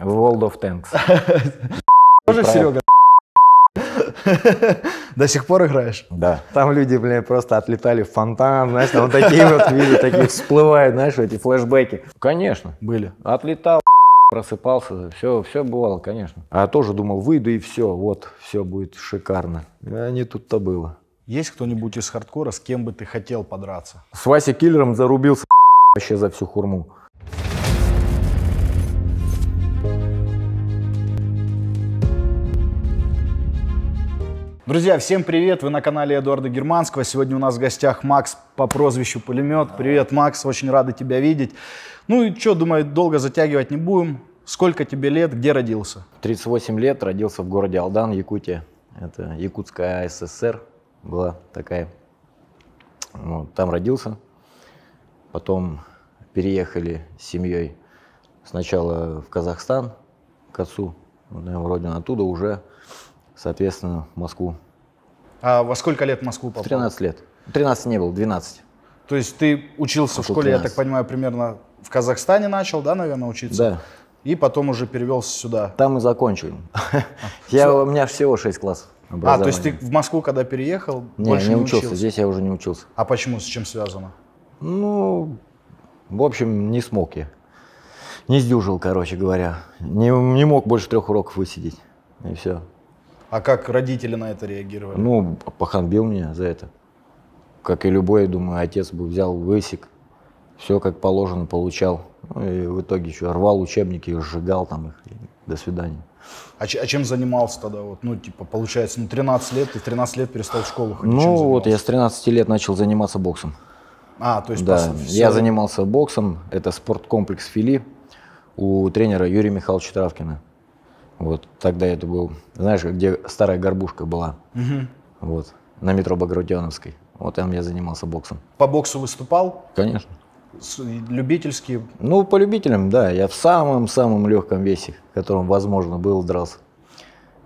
В World of Tanks. Тоже Серега? До сих пор играешь? Да. Там люди, блин, просто отлетали в фонтан, знаешь, там вот такие вот виды, такие всплывают, знаешь, эти флешбеки. Конечно. Были. Отлетал, просыпался, все, все бывало, конечно. А тоже думал, выйду и все, вот, все будет шикарно. А не тут-то было. Есть кто-нибудь из хардкора, с кем бы ты хотел подраться? С Васей Киллером зарубился вообще за всю хурму. Друзья, всем привет! Вы на канале Эдуарда Германского. Сегодня у нас в гостях Макс по прозвищу Пулемет. Привет, Макс, очень рада тебя видеть. Ну и что, думаю, долго затягивать не будем. Сколько тебе лет, где родился? 38 лет, родился в городе Алдан, Якутия. Это Якутская ССР была такая. Вот, там родился. Потом переехали с семьей сначала в Казахстан к отцу, родина оттуда уже соответственно, в Москву. А во сколько лет в Москву попал? 13 лет. 13 не было, 12. То есть ты учился Попал в школе, 13. я так понимаю, примерно в Казахстане начал, да, наверное, учиться? Да. И потом уже перевелся сюда. Там и закончил. А, я, у меня всего 6 классов. А, то есть ты в Москву, когда переехал, не, больше не, не учился. учился. Здесь я уже не учился. А почему? С чем связано? Ну, в общем, не смог я. Не сдюжил, короче говоря. Не, не мог больше трех уроков высидеть. И все. А как родители на это реагировали? Ну, поханбил меня за это. Как и любой, думаю, отец бы взял, высек, все как положено получал. Ну, и в итоге еще рвал учебники, сжигал там их. И до свидания. А, а чем занимался тогда? Вот, ну, типа, получается, ну, 13 лет, ты в 13 лет перестал в школу ходить. Ну, вот я с 13 лет начал заниматься боксом. А, то есть... Да, по... я занимался боксом, это спорткомплекс «Фили» у тренера Юрия Михайловича Травкина. Вот тогда это был, знаешь, где старая горбушка была, угу. вот, на метро Багратионовской. Вот там я занимался боксом. По боксу выступал? Конечно. С, любительские? Ну, по любителям, да. Я в самом-самом легком весе, которым возможно был, дрался.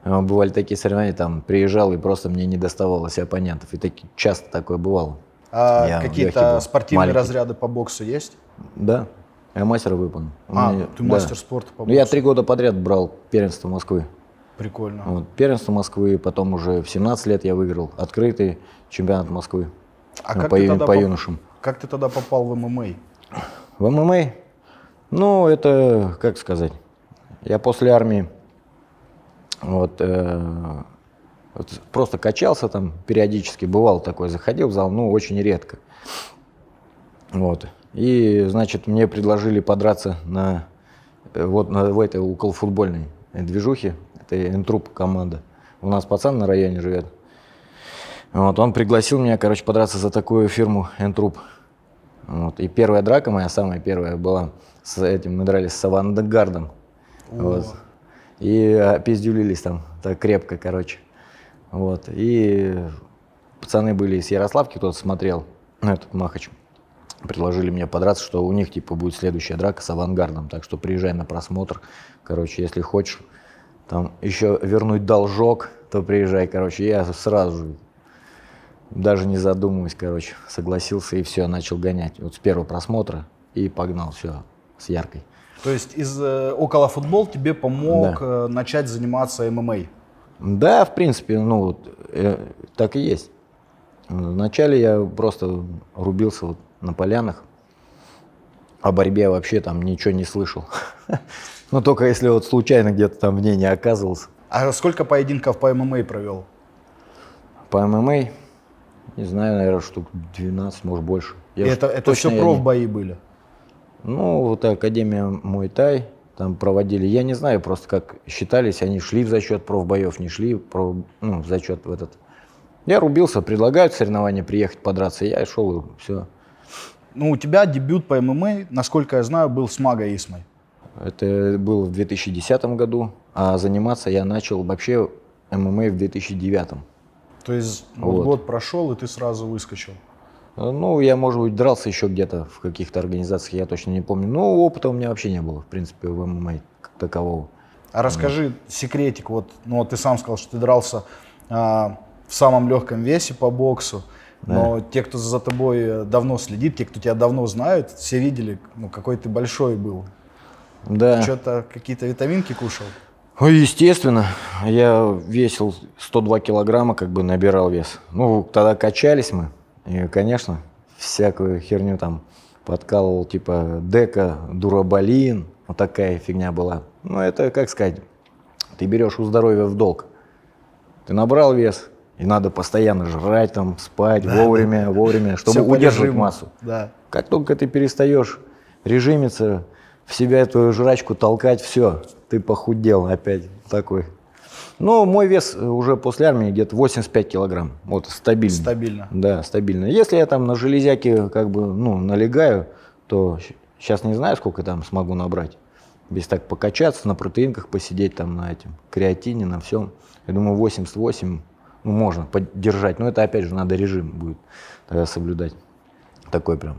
А, бывали такие соревнования, там приезжал и просто мне не доставалось оппонентов. И таки, часто такое бывало. А какие-то спортивные маленький. разряды по боксу есть? Да. Я мастер выпан. А, меня, ты да. мастер спорта по Ну, я три года подряд брал первенство Москвы. Прикольно. Вот, первенство Москвы, потом уже в 17 лет я выиграл открытый чемпионат Москвы. А ну, как по, ты тогда по юношам. Как ты тогда попал в ММА? В ММА? Ну, это, как сказать, я после армии вот, э, вот просто качался там периодически, бывал такой, заходил в зал, ну, очень редко. Вот. И, значит, мне предложили подраться на, э, вот на, в этой околофутбольной движухе. Это Энтруп команда. У нас пацан на районе живет. Вот, он пригласил меня, короче, подраться за такую фирму Энтруп. Вот, и первая драка моя, самая первая была с этим, мы дрались с авангардом. О. Вот. И пиздюлились там так крепко, короче. Вот, и пацаны были из Ярославки, кто-то смотрел, этот Махач предложили мне подраться, что у них типа будет следующая драка с авангардом, так что приезжай на просмотр, короче, если хочешь там еще вернуть должок, то приезжай, короче, я сразу даже не задумываясь, короче, согласился и все, начал гонять, вот с первого просмотра и погнал, все, с яркой. То есть из э, около футбол тебе помог да. э, начать заниматься ММА? Да, в принципе, ну вот э, так и есть. Вначале я просто рубился вот на полянах. О борьбе вообще там ничего не слышал. Но только если вот случайно где-то там в ней не оказывался. А сколько поединков по ММА провел? По ММА? Не знаю, наверное, штук 12, может больше. Я это это точно все профбои не... были? Ну, вот Академия Муэтай, там проводили, я не знаю просто как считались, они шли в зачет профбоев, не шли проф... ну, в зачет в этот. Я рубился, предлагают соревнования приехать подраться, я шел и все. Ну, у тебя дебют по ММА, насколько я знаю, был с Магой Исмой. Это был в 2010 году, а заниматься я начал вообще ММА в 2009. То есть вот. год прошел, и ты сразу выскочил? Э, ну, я, может быть, дрался еще где-то в каких-то организациях, я точно не помню. Но опыта у меня вообще не было, в принципе, в ММА как такового. А расскажи mm. секретик, вот, ну, вот ты сам сказал, что ты дрался а, в самом легком весе по боксу. Но да. те, кто за тобой э, давно следит, те, кто тебя давно знают, все видели, ну, какой ты большой был. Да. Что-то какие-то витаминки кушал? Ну естественно. Я весил 102 килограмма, как бы набирал вес. Ну, тогда качались мы. И, конечно, всякую херню там подкалывал, типа дека, дурабалин. Вот такая фигня была. Ну, это, как сказать, ты берешь у здоровья в долг. Ты набрал вес, и надо постоянно жрать, там, спать, да, вовремя, да. вовремя, чтобы Все удерживать режиму. массу. Да. Как только ты перестаешь режимиться, в себя эту жрачку толкать, все, ты похудел опять такой. Ну, мой вес э, уже после армии где-то 85 килограмм. Вот, стабильно. Стабильно. Да, стабильно. Если я там на железяке как бы, ну, налегаю, то сейчас не знаю, сколько там смогу набрать. Без так покачаться, на протеинках посидеть там на этом, креатине, на всем. Я думаю, 88 можно поддержать. Но это, опять же, надо режим будет тогда э, соблюдать. Такой прям.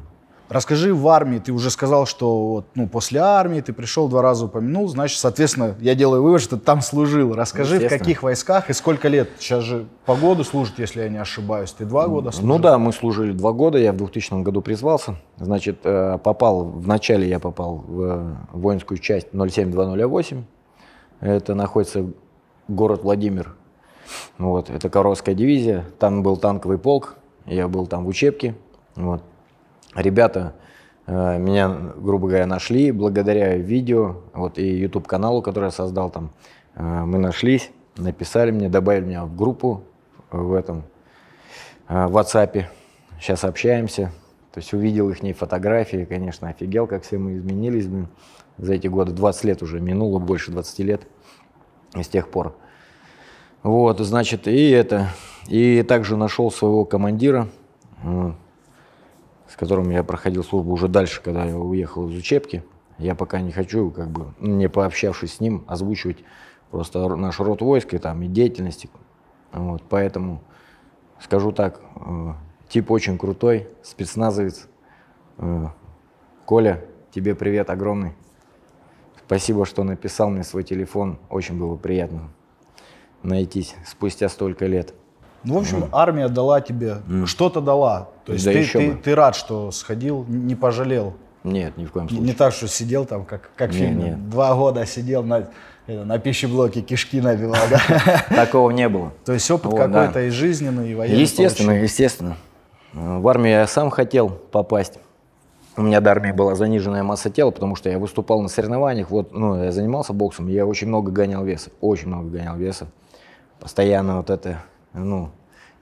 Расскажи в армии, ты уже сказал, что вот, ну, после армии ты пришел, два раза упомянул, значит, соответственно, я делаю вывод, что ты там служил. Расскажи, в каких войсках и сколько лет? Сейчас же по году служит, если я не ошибаюсь, ты два года ну служил? Ну да, мы служили два года, я в 2000 году призвался, значит, э, попал, вначале я попал в э, воинскую часть 07208, это находится город Владимир, вот, это Коровская дивизия, там был танковый полк, я был там в учебке. Вот. Ребята э, меня, грубо говоря, нашли благодаря видео вот, и YouTube-каналу, который я создал там. Э, мы нашлись, написали мне, добавили меня в группу в этом, э, в WhatsApp. Сейчас общаемся. То есть увидел их фотографии, конечно, офигел, как все мы изменились. За эти годы 20 лет уже минуло, больше 20 лет. И с тех пор вот, значит, и это. И также нашел своего командира, с которым я проходил службу уже дальше, когда я уехал из учебки. Я пока не хочу, как бы, не пообщавшись с ним, озвучивать просто наш род войск и там и деятельности. Вот, поэтому скажу так, э, тип очень крутой, спецназовец. Э, Коля, тебе привет огромный. Спасибо, что написал мне свой телефон, очень было приятно найтись спустя столько лет. Ну, в общем, mm. армия дала тебе, mm. что-то дала. То есть да ты, ты, бы. ты рад, что сходил, не пожалел. Нет, ни в коем случае. Не так, что сидел там, как, как не, фильм. Нет. Два года сидел на, э, на пищеблоке, кишки набивал. Такого не было. То есть опыт какой-то да. и жизненный, и военный. Естественно, естественно. В армию я сам хотел попасть. У меня до армии была заниженная масса тела, потому что я выступал на соревнованиях. Вот, ну, я занимался боксом, я очень много гонял веса. Очень много гонял веса постоянно вот это, ну,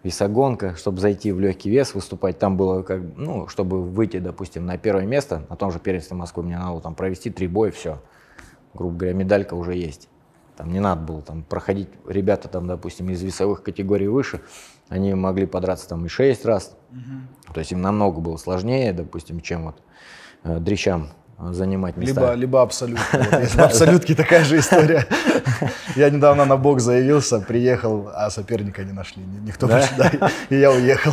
весогонка, чтобы зайти в легкий вес, выступать. Там было как, ну, чтобы выйти, допустим, на первое место, на том же первенстве Москвы, мне надо там провести три боя, все. Грубо говоря, медалька уже есть. Там не надо было там проходить. Ребята там, допустим, из весовых категорий выше, они могли подраться там и шесть раз. Угу. То есть им намного было сложнее, допустим, чем вот э, дрищам занимать места. Либо, либо абсолютки. абсолютки такая же история. Я недавно на бок заявился, приехал, а соперника не нашли. Никто да? Да, и я уехал.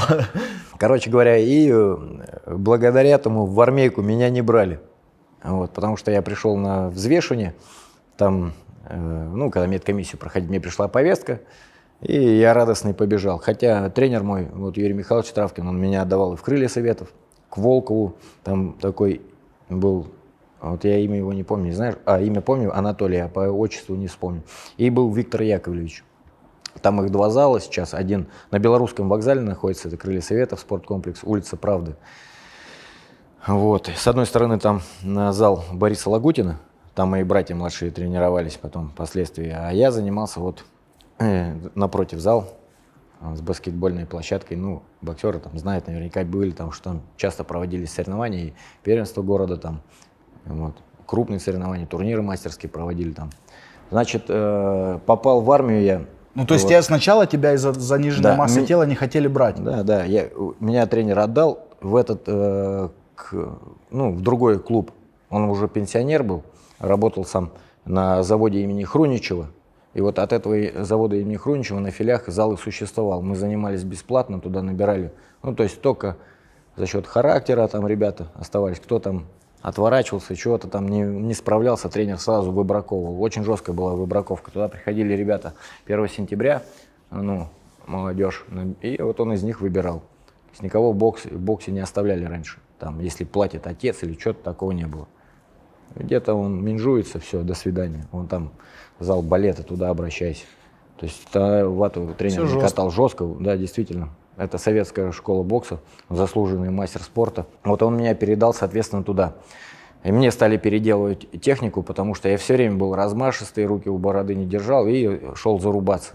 Короче говоря, и э, благодаря этому в армейку меня не брали. Вот, потому что я пришел на взвешивание, там, э, ну, когда медкомиссию проходить, мне пришла повестка, и я радостный побежал. Хотя тренер мой, вот Юрий Михайлович Травкин, он меня отдавал и в крылья советов, к Волкову, там такой был а вот я имя его не помню, знаешь, а имя помню Анатолий, а по отчеству не вспомню. И был Виктор Яковлевич. Там их два зала сейчас. Один на Белорусском вокзале находится, это Крылья Советов, спорткомплекс, улица Правды. Вот. С одной стороны там зал Бориса Лагутина, там мои братья младшие тренировались потом впоследствии, а я занимался вот э, напротив зал э, с баскетбольной площадкой. Ну, боксеры там знают наверняка были, там что там часто проводились соревнования, и первенство города там вот. Крупные соревнования, турниры мастерские проводили там. Значит, э, попал в армию я. Ну, то есть я сначала тебя из-за заниженной да, массы ми... тела не хотели брать? Да, да. Я, меня тренер отдал в этот, э, к, ну, в другой клуб. Он уже пенсионер был, работал сам на заводе имени Хруничева. И вот от этого завода имени Хруничева на филях зал и существовал. Мы занимались бесплатно, туда набирали. Ну, то есть только за счет характера там ребята оставались, кто там отворачивался, чего-то там не, не справлялся, тренер сразу выбраковывал. Очень жесткая была выбраковка. Туда приходили ребята 1 сентября, ну, молодежь, ну, и вот он из них выбирал. С никого в боксе, в боксе не оставляли раньше, там, если платит отец или что-то, такого не было. Где-то он минжуется, все, до свидания. Он там зал балета, туда обращайся. То есть вату тренер все жестко. жестко, да, действительно это советская школа бокса, заслуженный мастер спорта. Вот он меня передал, соответственно, туда. И мне стали переделывать технику, потому что я все время был размашистый, руки у бороды не держал и шел зарубаться.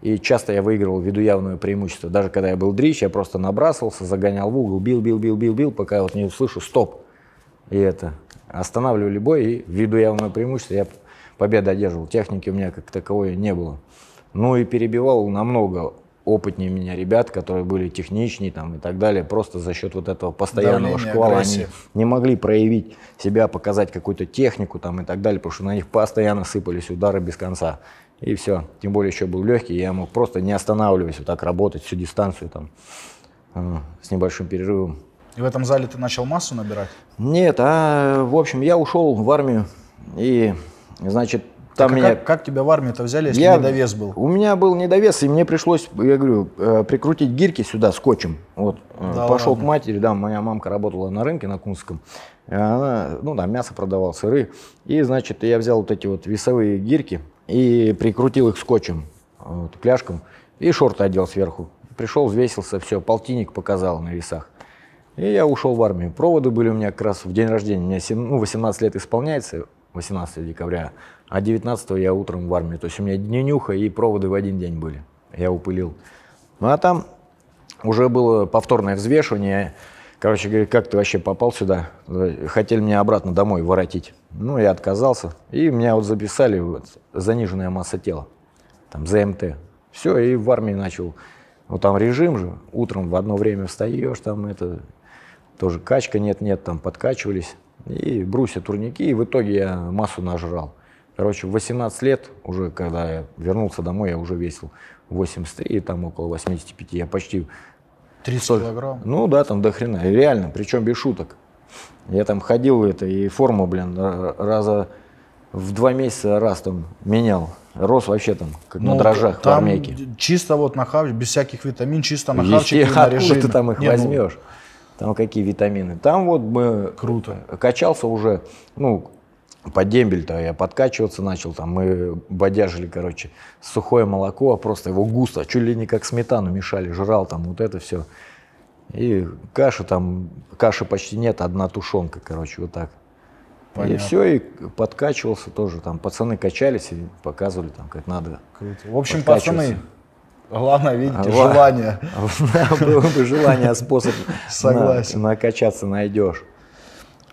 И часто я выигрывал ввиду явного преимущества. Даже когда я был дрищ, я просто набрасывался, загонял в угол, бил, бил, бил, бил, бил, пока я вот не услышу «стоп». И это. останавливаю любой и ввиду явного преимущества я победу одерживал. Техники у меня как таковой не было. Ну и перебивал намного опытнее меня ребят, которые были техничнее там, и так далее, просто за счет вот этого постоянного Давление, шквала агрессия. они не могли проявить себя, показать какую-то технику там, и так далее, потому что на них постоянно сыпались удары без конца. И все. Тем более еще был легкий, я мог просто не останавливаясь вот так работать всю дистанцию там э, с небольшим перерывом. И в этом зале ты начал массу набирать? Нет, а в общем я ушел в армию и, значит, там а меня... как, как тебя в армию это взяли, если я... недовес был? У меня был недовес, и мне пришлось, я говорю, э, прикрутить гирки сюда скотчем. Вот, э, да пошел ладно. к матери, да, моя мамка работала на рынке на Кунском. Она, ну да, мясо продавал, сыры. И, значит, я взял вот эти вот весовые гирки и прикрутил их скотчем, э, вот, кляшком, и шорты одел сверху. Пришел, взвесился, все, полтинник показал на весах. И я ушел в армию. Проводы были у меня как раз в день рождения. Мне ну, 18 лет исполняется, 18 декабря. А 19 я утром в армии. То есть у меня днюха и проводы в один день были. Я упылил. Ну а там уже было повторное взвешивание. Короче, говоря, как ты вообще попал сюда? Хотели меня обратно домой воротить. Ну, я отказался. И меня вот записали вот, заниженная масса тела. Там ЗМТ. Все, и в армии начал. вот там режим же. Утром в одно время встаешь, там это... Тоже качка нет-нет, там подкачивались. И брусья, турники. И в итоге я массу нажрал. Короче, 18 лет, уже когда я вернулся домой, я уже весил 83, и там около 85, я почти... 30 соль... килограмм? Ну да, там до хрена, реально, причем без шуток. Я там ходил, это и форму, блин, раза в два месяца раз там менял. Рос вообще там, как ну, на дрожжах там в Чисто вот на хавчик, без всяких витамин, чисто на хавчике и на режиме. ты там их Не, возьмешь? Ну... Там какие витамины? Там вот мы Круто. Качался уже, ну, под дембель-то я подкачиваться начал, там мы бодяжили, короче, сухое молоко, а просто его густо, чуть ли не как сметану мешали, жрал там вот это все. И каша там, каши почти нет, одна тушенка, короче, вот так. Понятно. И все, и подкачивался тоже, там пацаны качались и показывали там, как надо. Круто. В общем, пацаны, Главное, видите, желание. Было бы желание, а способ накачаться найдешь.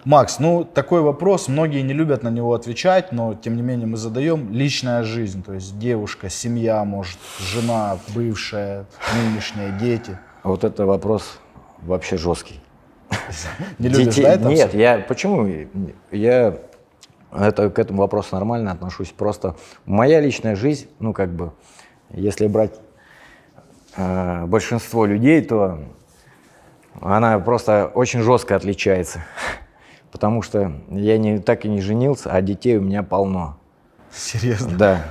Макс, ну такой вопрос, многие не любят на него отвечать, но тем не менее мы задаем личная жизнь, то есть девушка, семья, может, жена, бывшая, нынешняя, дети. А вот это вопрос вообще жесткий. Не любишь, да, это Нет, я, почему? Я это, к этому вопросу нормально отношусь. Просто моя личная жизнь, ну как бы, если брать э, большинство людей, то она просто очень жестко отличается потому что я не, так и не женился, а детей у меня полно. Серьезно? Да.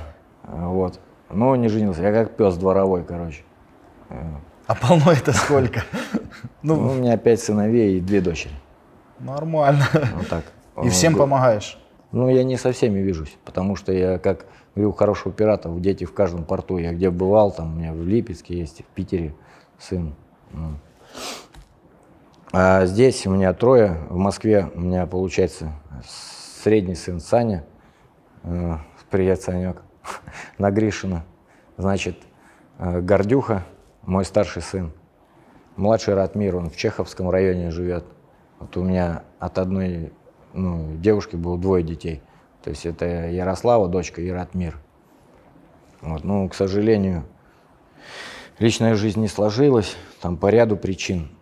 Вот. Но ну, не женился. Я как пес дворовой, короче. А полно это сколько? Ну, у меня пять сыновей и две дочери. Нормально. Вот так. И всем помогаешь? Ну, я не со всеми вижусь, потому что я, как говорю, хорошего пирата, дети в каждом порту. Я где бывал, там у меня в Липецке есть, в Питере сын. Ну. А здесь у меня трое. В Москве у меня получается средний сын Саня. Э, привет, Санек. На Гришина. Значит, э, Гордюха, мой старший сын. Младший Ратмир, он в Чеховском районе живет. Вот у меня от одной ну, девушки было двое детей. То есть это Ярослава, дочка, и Ратмир. Вот, ну, к сожалению, личная жизнь не сложилась, там по ряду причин.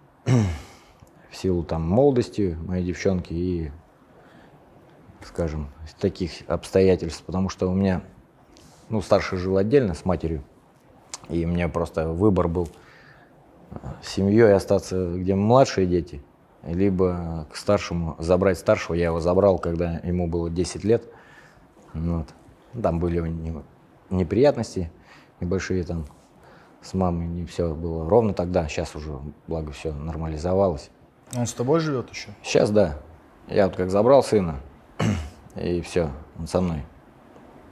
в силу там молодости моей девчонки и, скажем, таких обстоятельств, потому что у меня, ну, старший жил отдельно с матерью, и у меня просто выбор был с э, семьей остаться, где младшие дети, либо к старшему, забрать старшего. Я его забрал, когда ему было 10 лет. Ну вот. Ну, там были у него неприятности небольшие там с мамой, не все было ровно тогда. Сейчас уже, благо, все нормализовалось. Он с тобой живет еще? Сейчас, да. Я вот как забрал сына, и все, он со мной.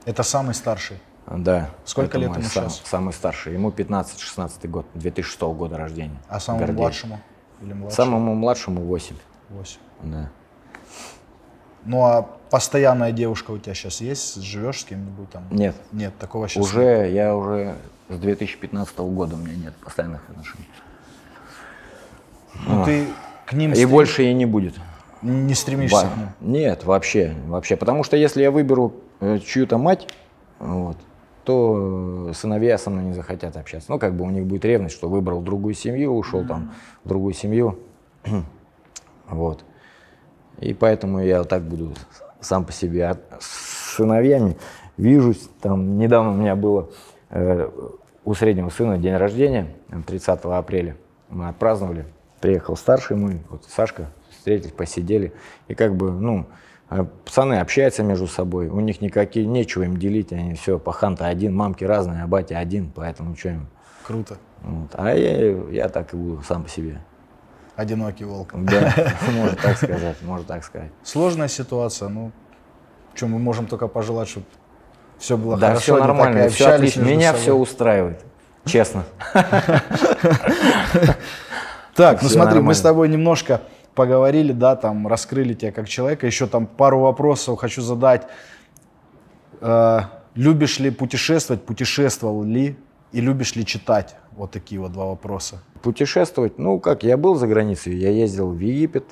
Это самый старший? Да. Сколько лет ему сам, сейчас? Самый старший. Ему 15-16 год, 2006 года рождения. А самому Гордей. младшему? Или Самому младшему 8. 8. Да. Ну а постоянная девушка у тебя сейчас есть? Живешь с кем-нибудь там? Нет. Нет, такого сейчас Уже, нет. я уже с 2015 года у меня нет постоянных отношений. Ну, ты к ним и больше и не будет. Не стремишься Ба... к ним? Нет, вообще, вообще. Потому что если я выберу э, чью-то мать, вот, то э, сыновья со мной не захотят общаться. Ну, как бы у них будет ревность, что выбрал другую семью, ушел mm-hmm. там в другую семью. вот. И поэтому я вот так буду сам по себе а с сыновьями вижусь. Там недавно у меня было э, у среднего сына день рождения, 30 апреля мы отпраздновали приехал старший мой, вот Сашка, встретились, посидели, и как бы, ну, а пацаны общаются между собой, у них никакие, нечего им делить, они все, пахан-то один, мамки разные, а батя один, поэтому что им. Круто. Вот. А я, я так и буду сам по себе. Одинокий волк. Да, можно так сказать, можно так сказать. Сложная ситуация, ну, чем мы можем только пожелать, чтобы все было да, хорошо. Да, все нормально, все отлично, меня все устраивает, честно. Так, ну смотри, нормально. мы с тобой немножко поговорили, да, там раскрыли тебя как человека. Еще там пару вопросов хочу задать. Э, любишь ли путешествовать, путешествовал ли и любишь ли читать? Вот такие вот два вопроса. Путешествовать, ну как, я был за границей, я ездил в Египет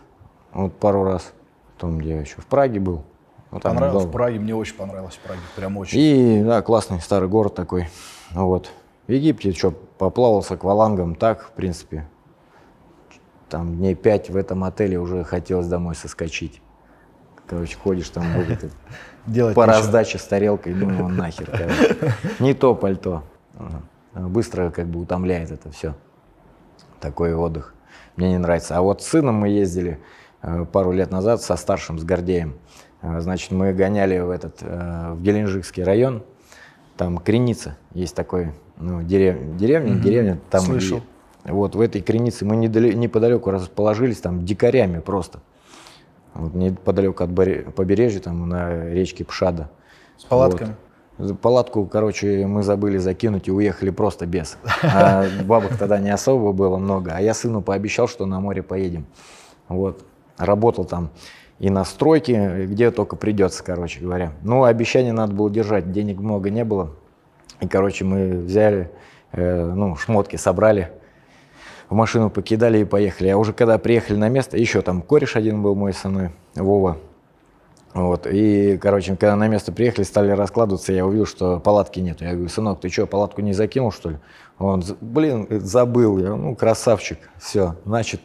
вот пару раз, потом где я еще в Праге был. Вот ну, понравилось в Праге, мне очень понравилось в Праге, прям очень. И да, классный старый город такой, вот. В Египте что, поплавался аквалангом, так, в принципе, там дней пять в этом отеле уже хотелось домой соскочить. Короче, ходишь там будет Делать по раздаче с тарелкой, думаю, он нахер. Не то пальто. Быстро как бы утомляет это все. Такой отдых. Мне не нравится. А вот с сыном мы ездили э, пару лет назад со старшим, с Гордеем. Э, значит, мы гоняли в этот, э, в Геленджикский район. Там Креница есть такой, ну, дерев... деревня, деревня. Там Слышал. Вот в этой кренице мы неподалеку расположились, там дикарями просто. Вот неподалеку от побережья, там на речке Пшада. С палатками? Вот. Палатку, короче, мы забыли закинуть и уехали просто без. А бабок тогда не особо было много. А я сыну пообещал, что на море поедем. Вот. Работал там и на стройке, где только придется, короче говоря. Ну, обещание надо было держать, денег много не было. И, короче, мы взяли, э, ну, шмотки собрали, в машину покидали и поехали. А уже когда приехали на место, еще там кореш один был мой со мной, Вова. Вот, и, короче, когда на место приехали, стали раскладываться, я увидел, что палатки нет. Я говорю, сынок, ты что, палатку не закинул, что ли? Он, блин, забыл. Я, ну, красавчик, все, значит,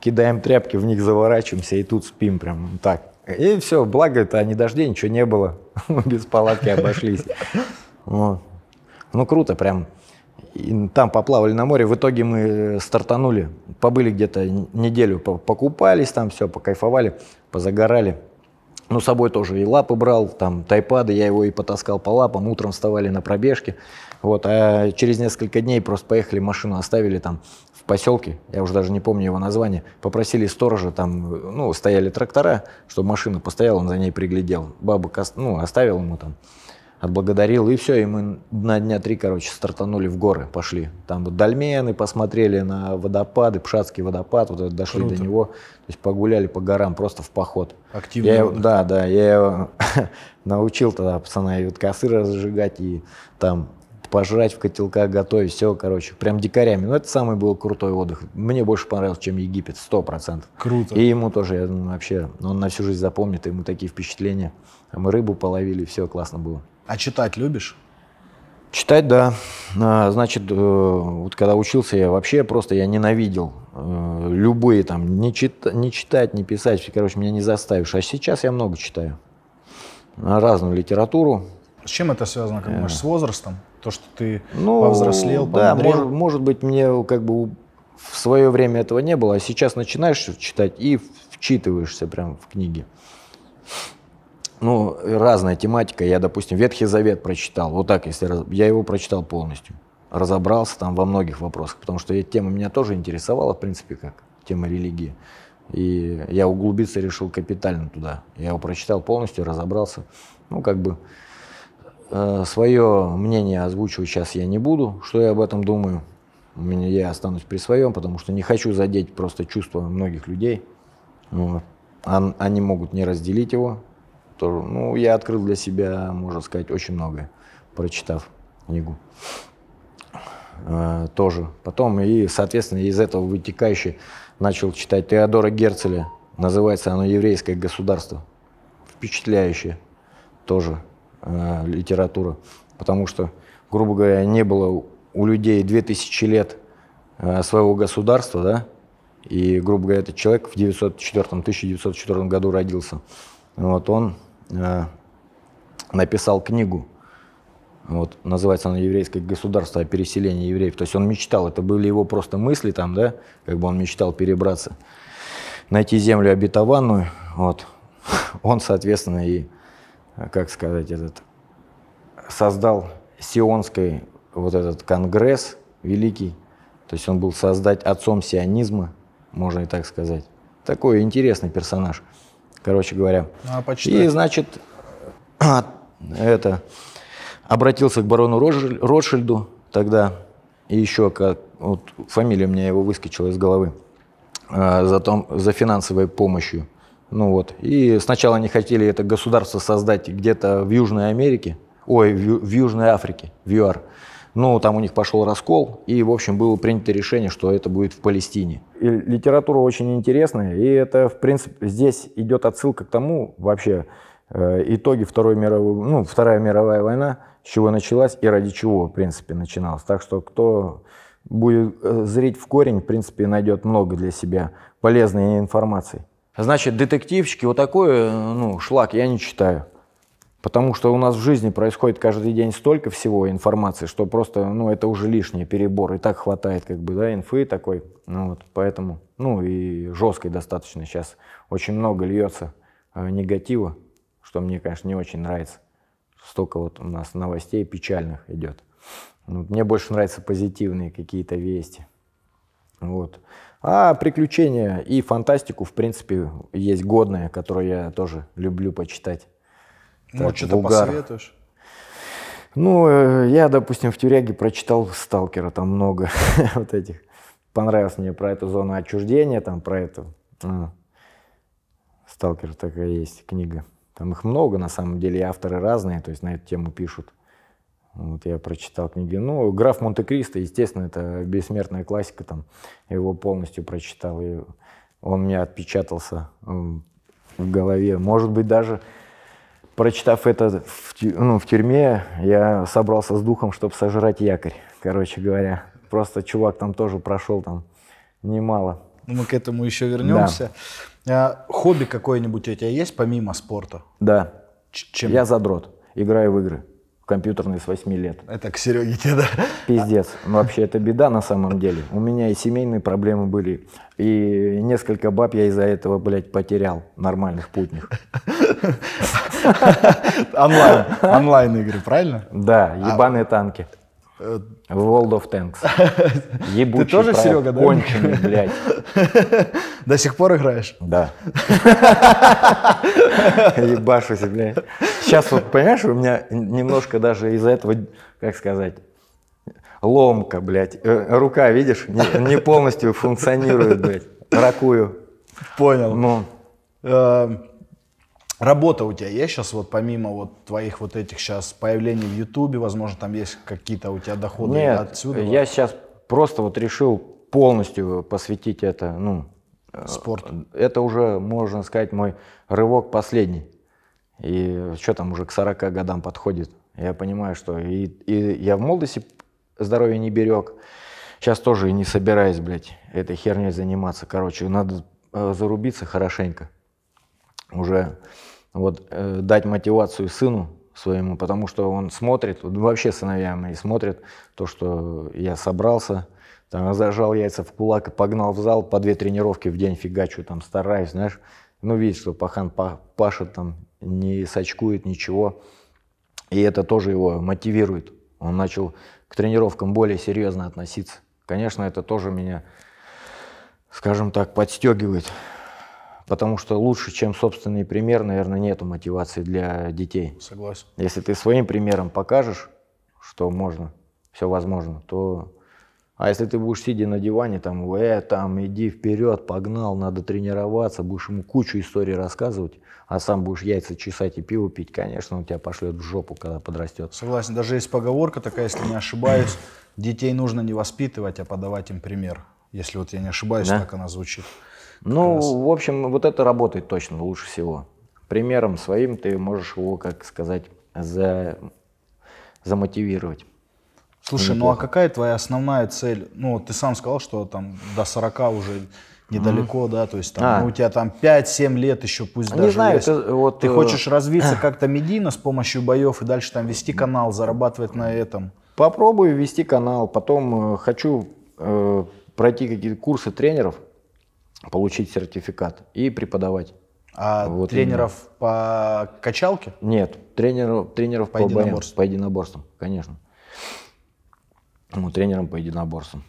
кидаем тряпки, в них заворачиваемся и тут спим прям так. И все, благо это не дождей, ничего не было. Без палатки обошлись. Ну, круто, прям и там поплавали на море. В итоге мы э, стартанули, побыли где-то неделю, покупались там, все, покайфовали, позагорали. Ну, с собой тоже и лапы брал, там, тайпады, я его и потаскал по лапам, утром вставали на пробежке. Вот, а через несколько дней просто поехали, машину оставили там в поселке, я уже даже не помню его название, попросили сторожа, там, э, ну, стояли трактора, чтобы машина постояла, он за ней приглядел. Баба, ну, оставил ему там отблагодарил, и все, и мы на дня три, короче, стартанули в горы, пошли. Там вот дольмены посмотрели на водопады, Пшатский водопад, вот это, дошли Круто. до него, то есть погуляли по горам, просто в поход. Активно. да, да, я его научил тогда пацана и вот косы разжигать, и там пожрать в котелках готовить, все, короче, прям дикарями. Но ну, это самый был крутой отдых. Мне больше понравился, чем Египет, сто процентов. Круто. И ему тоже, я думаю, вообще, он на всю жизнь запомнит, ему такие впечатления. Мы рыбу половили, все классно было. А читать любишь? Читать, да. А, значит, э, вот когда учился, я вообще просто я ненавидел э, любые там, не, чит, не читать, не писать, короче, меня не заставишь. А сейчас я много читаю. Разную литературу. С чем это связано, как э. думаешь, с возрастом? То, что ты ну, повзрослел, Да, может, может быть, мне как бы в свое время этого не было, а сейчас начинаешь читать и вчитываешься прям в книги ну, разная тематика. Я, допустим, Ветхий Завет прочитал. Вот так, если раз... я его прочитал полностью. Разобрался там во многих вопросах, потому что эта тема меня тоже интересовала, в принципе, как тема религии. И я углубиться решил капитально туда. Я его прочитал полностью, разобрался. Ну, как бы э, свое мнение озвучивать сейчас я не буду, что я об этом думаю. меня Я останусь при своем, потому что не хочу задеть просто чувства многих людей. Вот. Они могут не разделить его, что ну, я открыл для себя, можно сказать, очень многое, прочитав книгу. Э, тоже. Потом и, соответственно, из этого вытекающее начал читать Теодора Герцеля. Называется оно «Еврейское государство». Впечатляющее тоже э, литература. Потому что, грубо говоря, не было у людей 2000 лет э, своего государства, да, и, грубо говоря, этот человек в 1904, 1904 году родился. Вот он Э, написал книгу, вот, называется она «Еврейское государство о переселении евреев». То есть он мечтал, это были его просто мысли там, да, как бы он мечтал перебраться, найти землю обетованную, вот. Он, соответственно, и, как сказать, этот, создал сионский вот этот конгресс великий, то есть он был создать отцом сионизма, можно и так сказать. Такой интересный персонаж короче говоря. А, почти. И, значит, а, это, обратился к барону Ротшильду тогда, и еще, как, вот фамилия у меня его выскочила из головы, а, за, том, за финансовой помощью. Ну вот. И сначала они хотели это государство создать где-то в Южной Америке, ой, в, в Южной Африке, в ЮАР. Ну, там у них пошел раскол, и, в общем, было принято решение, что это будет в Палестине. И литература очень интересная, и это, в принципе, здесь идет отсылка к тому, вообще, э, итоги Второй мировой, ну, Вторая мировая война, с чего началась и ради чего, в принципе, начиналась. Так что, кто будет э, зрить в корень, в принципе, найдет много для себя полезной информации. Значит, детективщики, вот такой, э, ну, шлак я не читаю. Потому что у нас в жизни происходит каждый день столько всего информации, что просто, ну, это уже лишний перебор. И так хватает, как бы, да, инфы такой. Ну, вот, поэтому, ну, и жесткой достаточно сейчас. Очень много льется э, негатива, что мне, конечно, не очень нравится. Столько вот у нас новостей печальных идет. Ну, мне больше нравятся позитивные какие-то вести. Вот. А приключения и фантастику, в принципе, есть годные, которые я тоже люблю почитать. Ну, что-то посоветуешь? Ну, э, я, допустим, в тюряге прочитал «Сталкера», там много вот этих. Понравилось мне про эту зону отчуждения, там про эту. А, «Сталкер» такая есть книга. Там их много, на самом деле, и авторы разные, то есть на эту тему пишут. Вот я прочитал книги. Ну, «Граф Монте-Кристо», естественно, это бессмертная классика, там, его полностью прочитал, и он мне отпечатался в голове. Может быть, даже прочитав это в, ну, в тюрьме, я собрался с духом, чтобы сожрать якорь, короче говоря. Просто чувак там тоже прошел там немало. Ну, мы к этому еще вернемся. Да. А, хобби какое-нибудь у тебя есть помимо спорта? Да. Ч- чем? Я задрот. Играю в игры компьютерный с 8 лет. Это к Сереге тебе, да? Пиздец. Ну, вообще, это беда на самом деле. У меня и семейные проблемы были, и несколько баб я из-за этого, блядь, потерял нормальных путних. Онлайн, онлайн игры, правильно? Да, а, ебаные танки. Э, в World of Tanks. Ебучий Ты тоже, правил, Серега, да? Конченый, блядь. До сих пор играешь? Да. Ебашусь, блядь. Сейчас вот, понимаешь, у меня немножко даже из-за этого, как сказать, ломка, блядь. Э, рука, видишь, не, не полностью функционирует, блядь. Ракую. Понял. Ну. Эм, Работа у тебя есть сейчас, вот помимо вот твоих вот этих сейчас появлений в Ютубе, возможно, там есть какие-то у тебя доходы Нет, отсюда? я вот? сейчас просто вот решил полностью посвятить это, ну... Э, Спорт. Это уже, можно сказать, мой рывок последний. И что там, уже к 40 годам подходит. Я понимаю, что и, и я в молодости здоровье не берег. Сейчас тоже и не собираюсь, блядь, этой херней заниматься. Короче, надо э, зарубиться хорошенько. Уже вот, э, дать мотивацию сыну своему, потому что он смотрит, вот, вообще сыновья мои смотрят то, что я собрался, там, зажал яйца в кулак и погнал в зал, по две тренировки в день фигачу, там, стараюсь, знаешь, ну, видишь, что пахан пашет, там, не сочкует ничего, и это тоже его мотивирует. Он начал к тренировкам более серьезно относиться. Конечно, это тоже меня, скажем так, подстегивает. Потому что лучше, чем собственный пример, наверное, нету мотивации для детей. Согласен. Если ты своим примером покажешь, что можно, все возможно, то... А если ты будешь сидя на диване, там, э, там, иди вперед, погнал, надо тренироваться, будешь ему кучу историй рассказывать, а сам будешь яйца чесать и пиво пить, конечно, он тебя пошлет в жопу, когда подрастет. Согласен, даже есть поговорка такая, если не ошибаюсь, детей нужно не воспитывать, а подавать им пример. Если вот я не ошибаюсь, да? так она звучит. Ну, Класс. в общем, вот это работает точно лучше всего. Примером своим ты можешь его, как сказать, за... замотивировать. Слушай, неплохо. ну а какая твоя основная цель? Ну, ты сам сказал, что там до 40 уже недалеко, mm-hmm. да, то есть там, а. ну, у тебя там 5-7 лет еще, пусть не даже знаю, есть. Это, вот, ты э, хочешь развиться как-то медийно с помощью боев и дальше там вести канал, зарабатывать на этом? Попробую вести канал, потом э, хочу э, пройти какие-то курсы тренеров, получить сертификат и преподавать. А вот тренеров именно. по качалке? Нет, тренеров, тренеров по, по единоборствам. По единоборствам, конечно. Ну, тренером по единоборствам.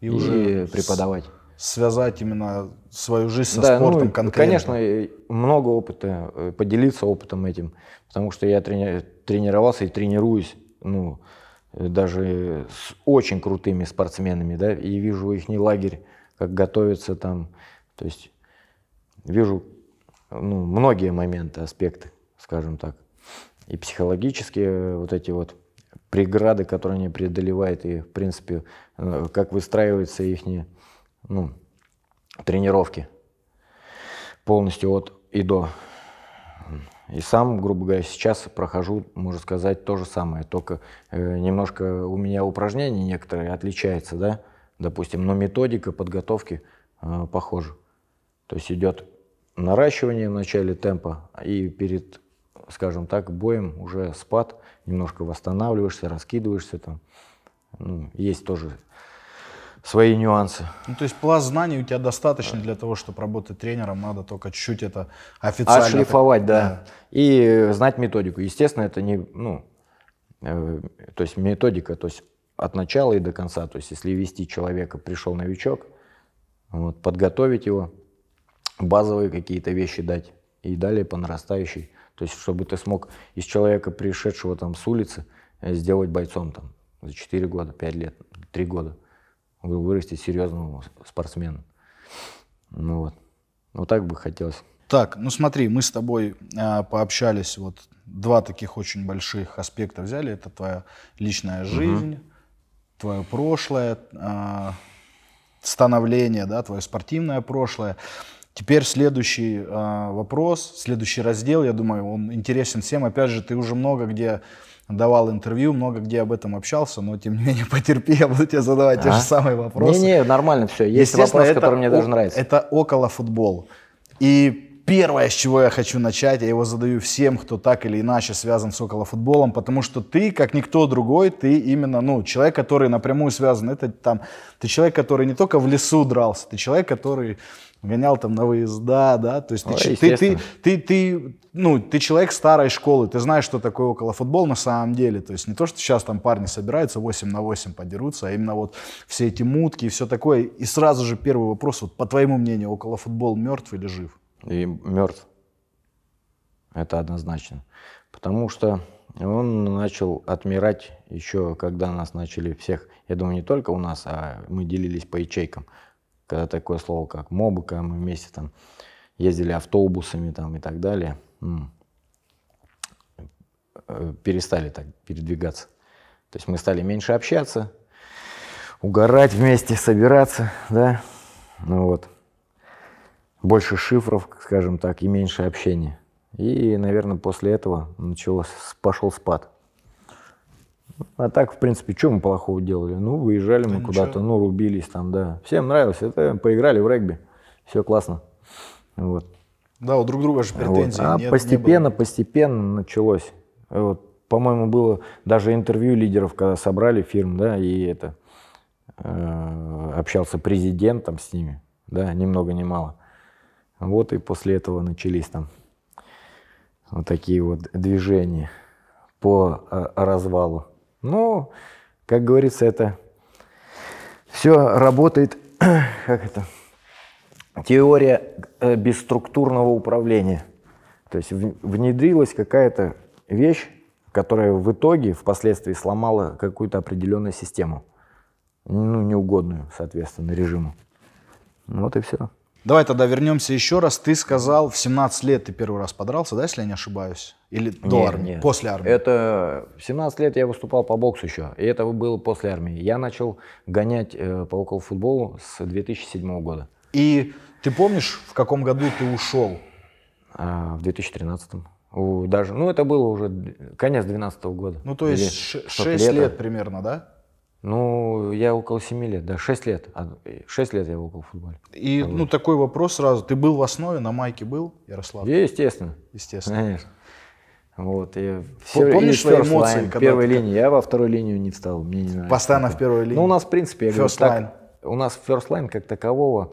И, и уже преподавать. Связать именно свою жизнь со да, ну спортом ну, конкретно. Конечно, много опыта, э, поделиться опытом этим. Потому что я трени тренировался и тренируюсь, ну, даже с очень крутыми спортсменами, да, и вижу их не лагерь как готовится там. То есть вижу ну, многие моменты, аспекты, скажем так. И психологические вот эти вот преграды, которые они преодолевают, и, в принципе, э, как выстраиваются их ну, тренировки полностью от и до. И сам, грубо говоря, сейчас прохожу, можно сказать, то же самое, только э, немножко у меня упражнения некоторые отличаются, да, допустим, но методика подготовки э, похожа. То есть идет наращивание в начале темпа, а, и перед, скажем так, боем уже спад, немножко восстанавливаешься, раскидываешься там. Ну, есть тоже свои нюансы. Ну, то есть пласт знаний у тебя достаточно для того, чтобы работать тренером, надо только чуть-чуть это официально... Отшлифовать, да. да. И знать методику. Естественно, это не, ну, э, то есть методика, то есть от начала и до конца. То есть, если вести человека, пришел новичок, вот, подготовить его, базовые какие-то вещи дать и далее по нарастающей. То есть, чтобы ты смог из человека, пришедшего там с улицы, э, сделать бойцом там за 4 года, 5 лет, 3 года, вырасти серьезного спортсмена. Ну вот. Вот так бы хотелось. Так, ну смотри, мы с тобой э, пообщались, вот два таких очень больших аспекта взяли. Это твоя личная жизнь, угу твое прошлое, а, становление, да, твое спортивное прошлое. Теперь следующий э, вопрос, следующий раздел, я думаю, он интересен всем. Опять же, ты уже много где давал интервью, много где об этом общался, но тем не менее потерпи, я буду тебе задавать а? те же а? самые вопросы. Не, не, нормально все. Есть вопрос, который мне даже нравится. Это около футбола И первое, с чего я хочу начать, я его задаю всем, кто так или иначе связан с околофутболом, потому что ты, как никто другой, ты именно, ну, человек, который напрямую связан. Это там, ты человек, который не только в лесу дрался, ты человек, который гонял там на выезда, да, то есть Ой, ты, ты, ты, ты, ну, ты человек старой школы, ты знаешь, что такое околофутбол на самом деле, то есть не то, что сейчас там парни собираются 8 на 8 подерутся, а именно вот все эти мутки и все такое, и сразу же первый вопрос, вот по твоему мнению, околофутбол мертв или жив? и мертв. Это однозначно. Потому что он начал отмирать еще, когда нас начали всех, я думаю, не только у нас, а мы делились по ячейкам. Когда такое слово, как мобы, когда мы вместе там ездили автобусами там и так далее, э, перестали так передвигаться. То есть мы стали меньше общаться, угорать вместе, собираться, да, ну вот больше шифров, скажем так, и меньше общения. И, наверное, после этого начался пошел спад. А так, в принципе, что мы плохого делали? Ну, выезжали да мы куда-то, ну, рубились там, да. Всем нравилось, это поиграли в регби, все классно. Вот. Да, у друг друга же претензий вот. А нет, постепенно, не было. постепенно началось. Вот, по-моему, было даже интервью лидеров, когда собрали фирм, да, и это, э, общался президент там с ними, да, ни много ни мало. Вот и после этого начались там вот такие вот движения по э, развалу. Но, как говорится, это все работает, как это, теория э, бесструктурного управления. То есть внедрилась какая-то вещь, которая в итоге, впоследствии сломала какую-то определенную систему, ну, неугодную, соответственно, режиму. Вот и все. Давай тогда вернемся еще раз. Ты сказал, в 17 лет ты первый раз подрался, да, если я не ошибаюсь? Или до нет, армии? Нет. После армии? Это в 17 лет я выступал по боксу еще, и это было после армии. Я начал гонять э, по около футболу с 2007 года. И ты помнишь, в каком году ты ушел? А, в 2013. Даже, ну, это было уже конец 2012 года. Ну, то есть 6 лет примерно, да? Ну, я около 7 лет, да, 6 лет. 6 а, лет я в около футбола. И, Футбол. ну, такой вопрос сразу. Ты был в основе, на майке был, Ярослав? Я, естественно. Естественно. Конечно. Вот, и все, Помнишь и свои эмоции? Line, когда первой ты... линии, я во второй линию не встал, мне не нравится. Постоянно в первой линии? Ну, у нас, в принципе, я first говорю, line. так, у нас first line как такового,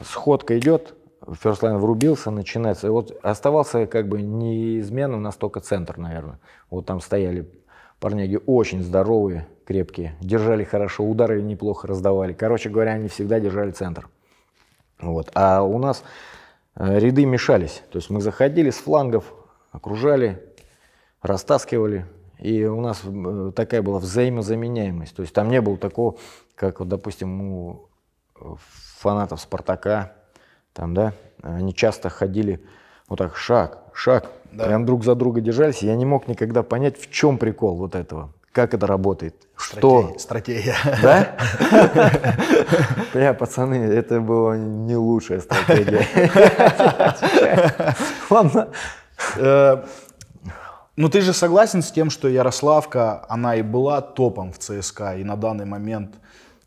сходка идет, first line врубился, начинается. И вот оставался как бы неизменным настолько центр, наверное. Вот там стояли парняги очень здоровые, крепкие, держали хорошо, удары неплохо раздавали. Короче говоря, они всегда держали центр. Вот. А у нас э, ряды мешались. То есть мы заходили с флангов, окружали, растаскивали. И у нас э, такая была взаимозаменяемость. То есть там не было такого, как, вот, допустим, у э, фанатов «Спартака», там, да, они часто ходили вот так, шаг, шаг, да. прям друг за друга держались. Я не мог никогда понять, в чем прикол вот этого как это работает, стратегия, что... Стратегия. Да? Бля, пацаны, это была не лучшая стратегия. Ладно. Э, ну ты же согласен с тем, что Ярославка, она и была топом в ЦСКА, и на данный момент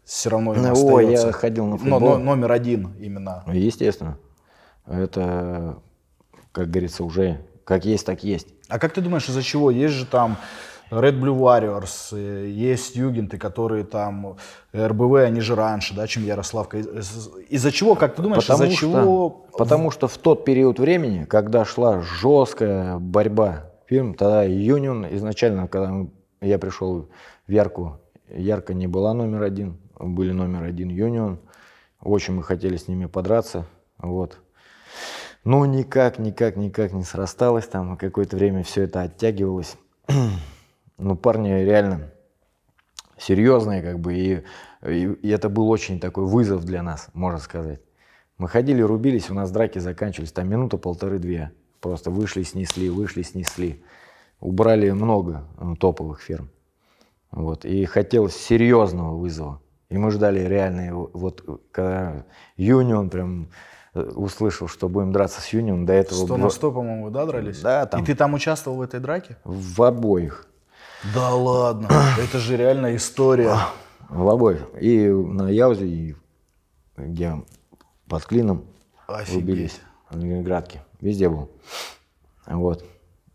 все равно им ну, остается. я ходил на футбол. номер один именно. Естественно. Это, как говорится, уже как есть, так есть. А как ты думаешь, из-за чего? Есть же там Red Blue Warriors, э, есть югенты, которые там, э, РБВ, они же раньше, да, чем Ярославка. Из-за чего, как ты думаешь, потому из-за чего? Потому что в тот период времени, когда шла жесткая борьба фирм, тогда Юнион изначально, когда я пришел в Ярку, Ярка не была номер один, были номер один Юнион. Очень мы хотели с ними подраться, вот. Но никак, никак, никак не срасталось там, какое-то время все это оттягивалось. ну, парни реально серьезные, как бы, и, и, и это был очень такой вызов для нас, можно сказать. Мы ходили, рубились, у нас драки заканчивались, там минута полторы-две. Просто вышли, снесли, вышли, снесли. Убрали много ну, топовых фирм. Вот. И хотелось серьезного вызова. И мы ждали реально, вот когда Юнион прям э, услышал, что будем драться с Юнион, до этого... 100 на 100, по-моему, да, дрались? Да, там. И ты там участвовал в этой драке? В обоих. Да ладно, это же реальная история. А, в Лобове. И на Яузе, и где под Клином Офигеть. убились. В Ленинградке. Везде был. Вот.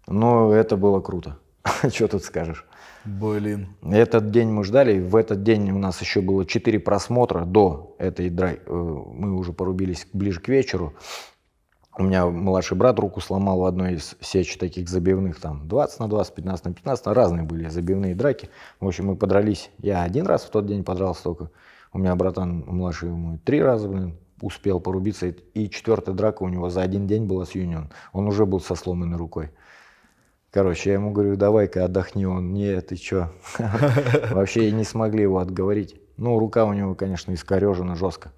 Но это было круто. Что тут скажешь? Блин. Этот день мы ждали. В этот день у нас еще было 4 просмотра до этой драй. Э, мы уже порубились ближе к вечеру у меня младший брат руку сломал в одной из сеч таких забивных, там 20 на 20, 15 на 15, разные были забивные драки. В общем, мы подрались. Я один раз в тот день подрался только. У меня братан младший ему три раза, блин, успел порубиться. И четвертая драка у него за один день была с Юнион. Он уже был со сломанной рукой. Короче, я ему говорю, давай-ка отдохни. Он, нет, ты чё? Вообще не смогли его отговорить. Ну, рука у него, конечно, искорежена жестко.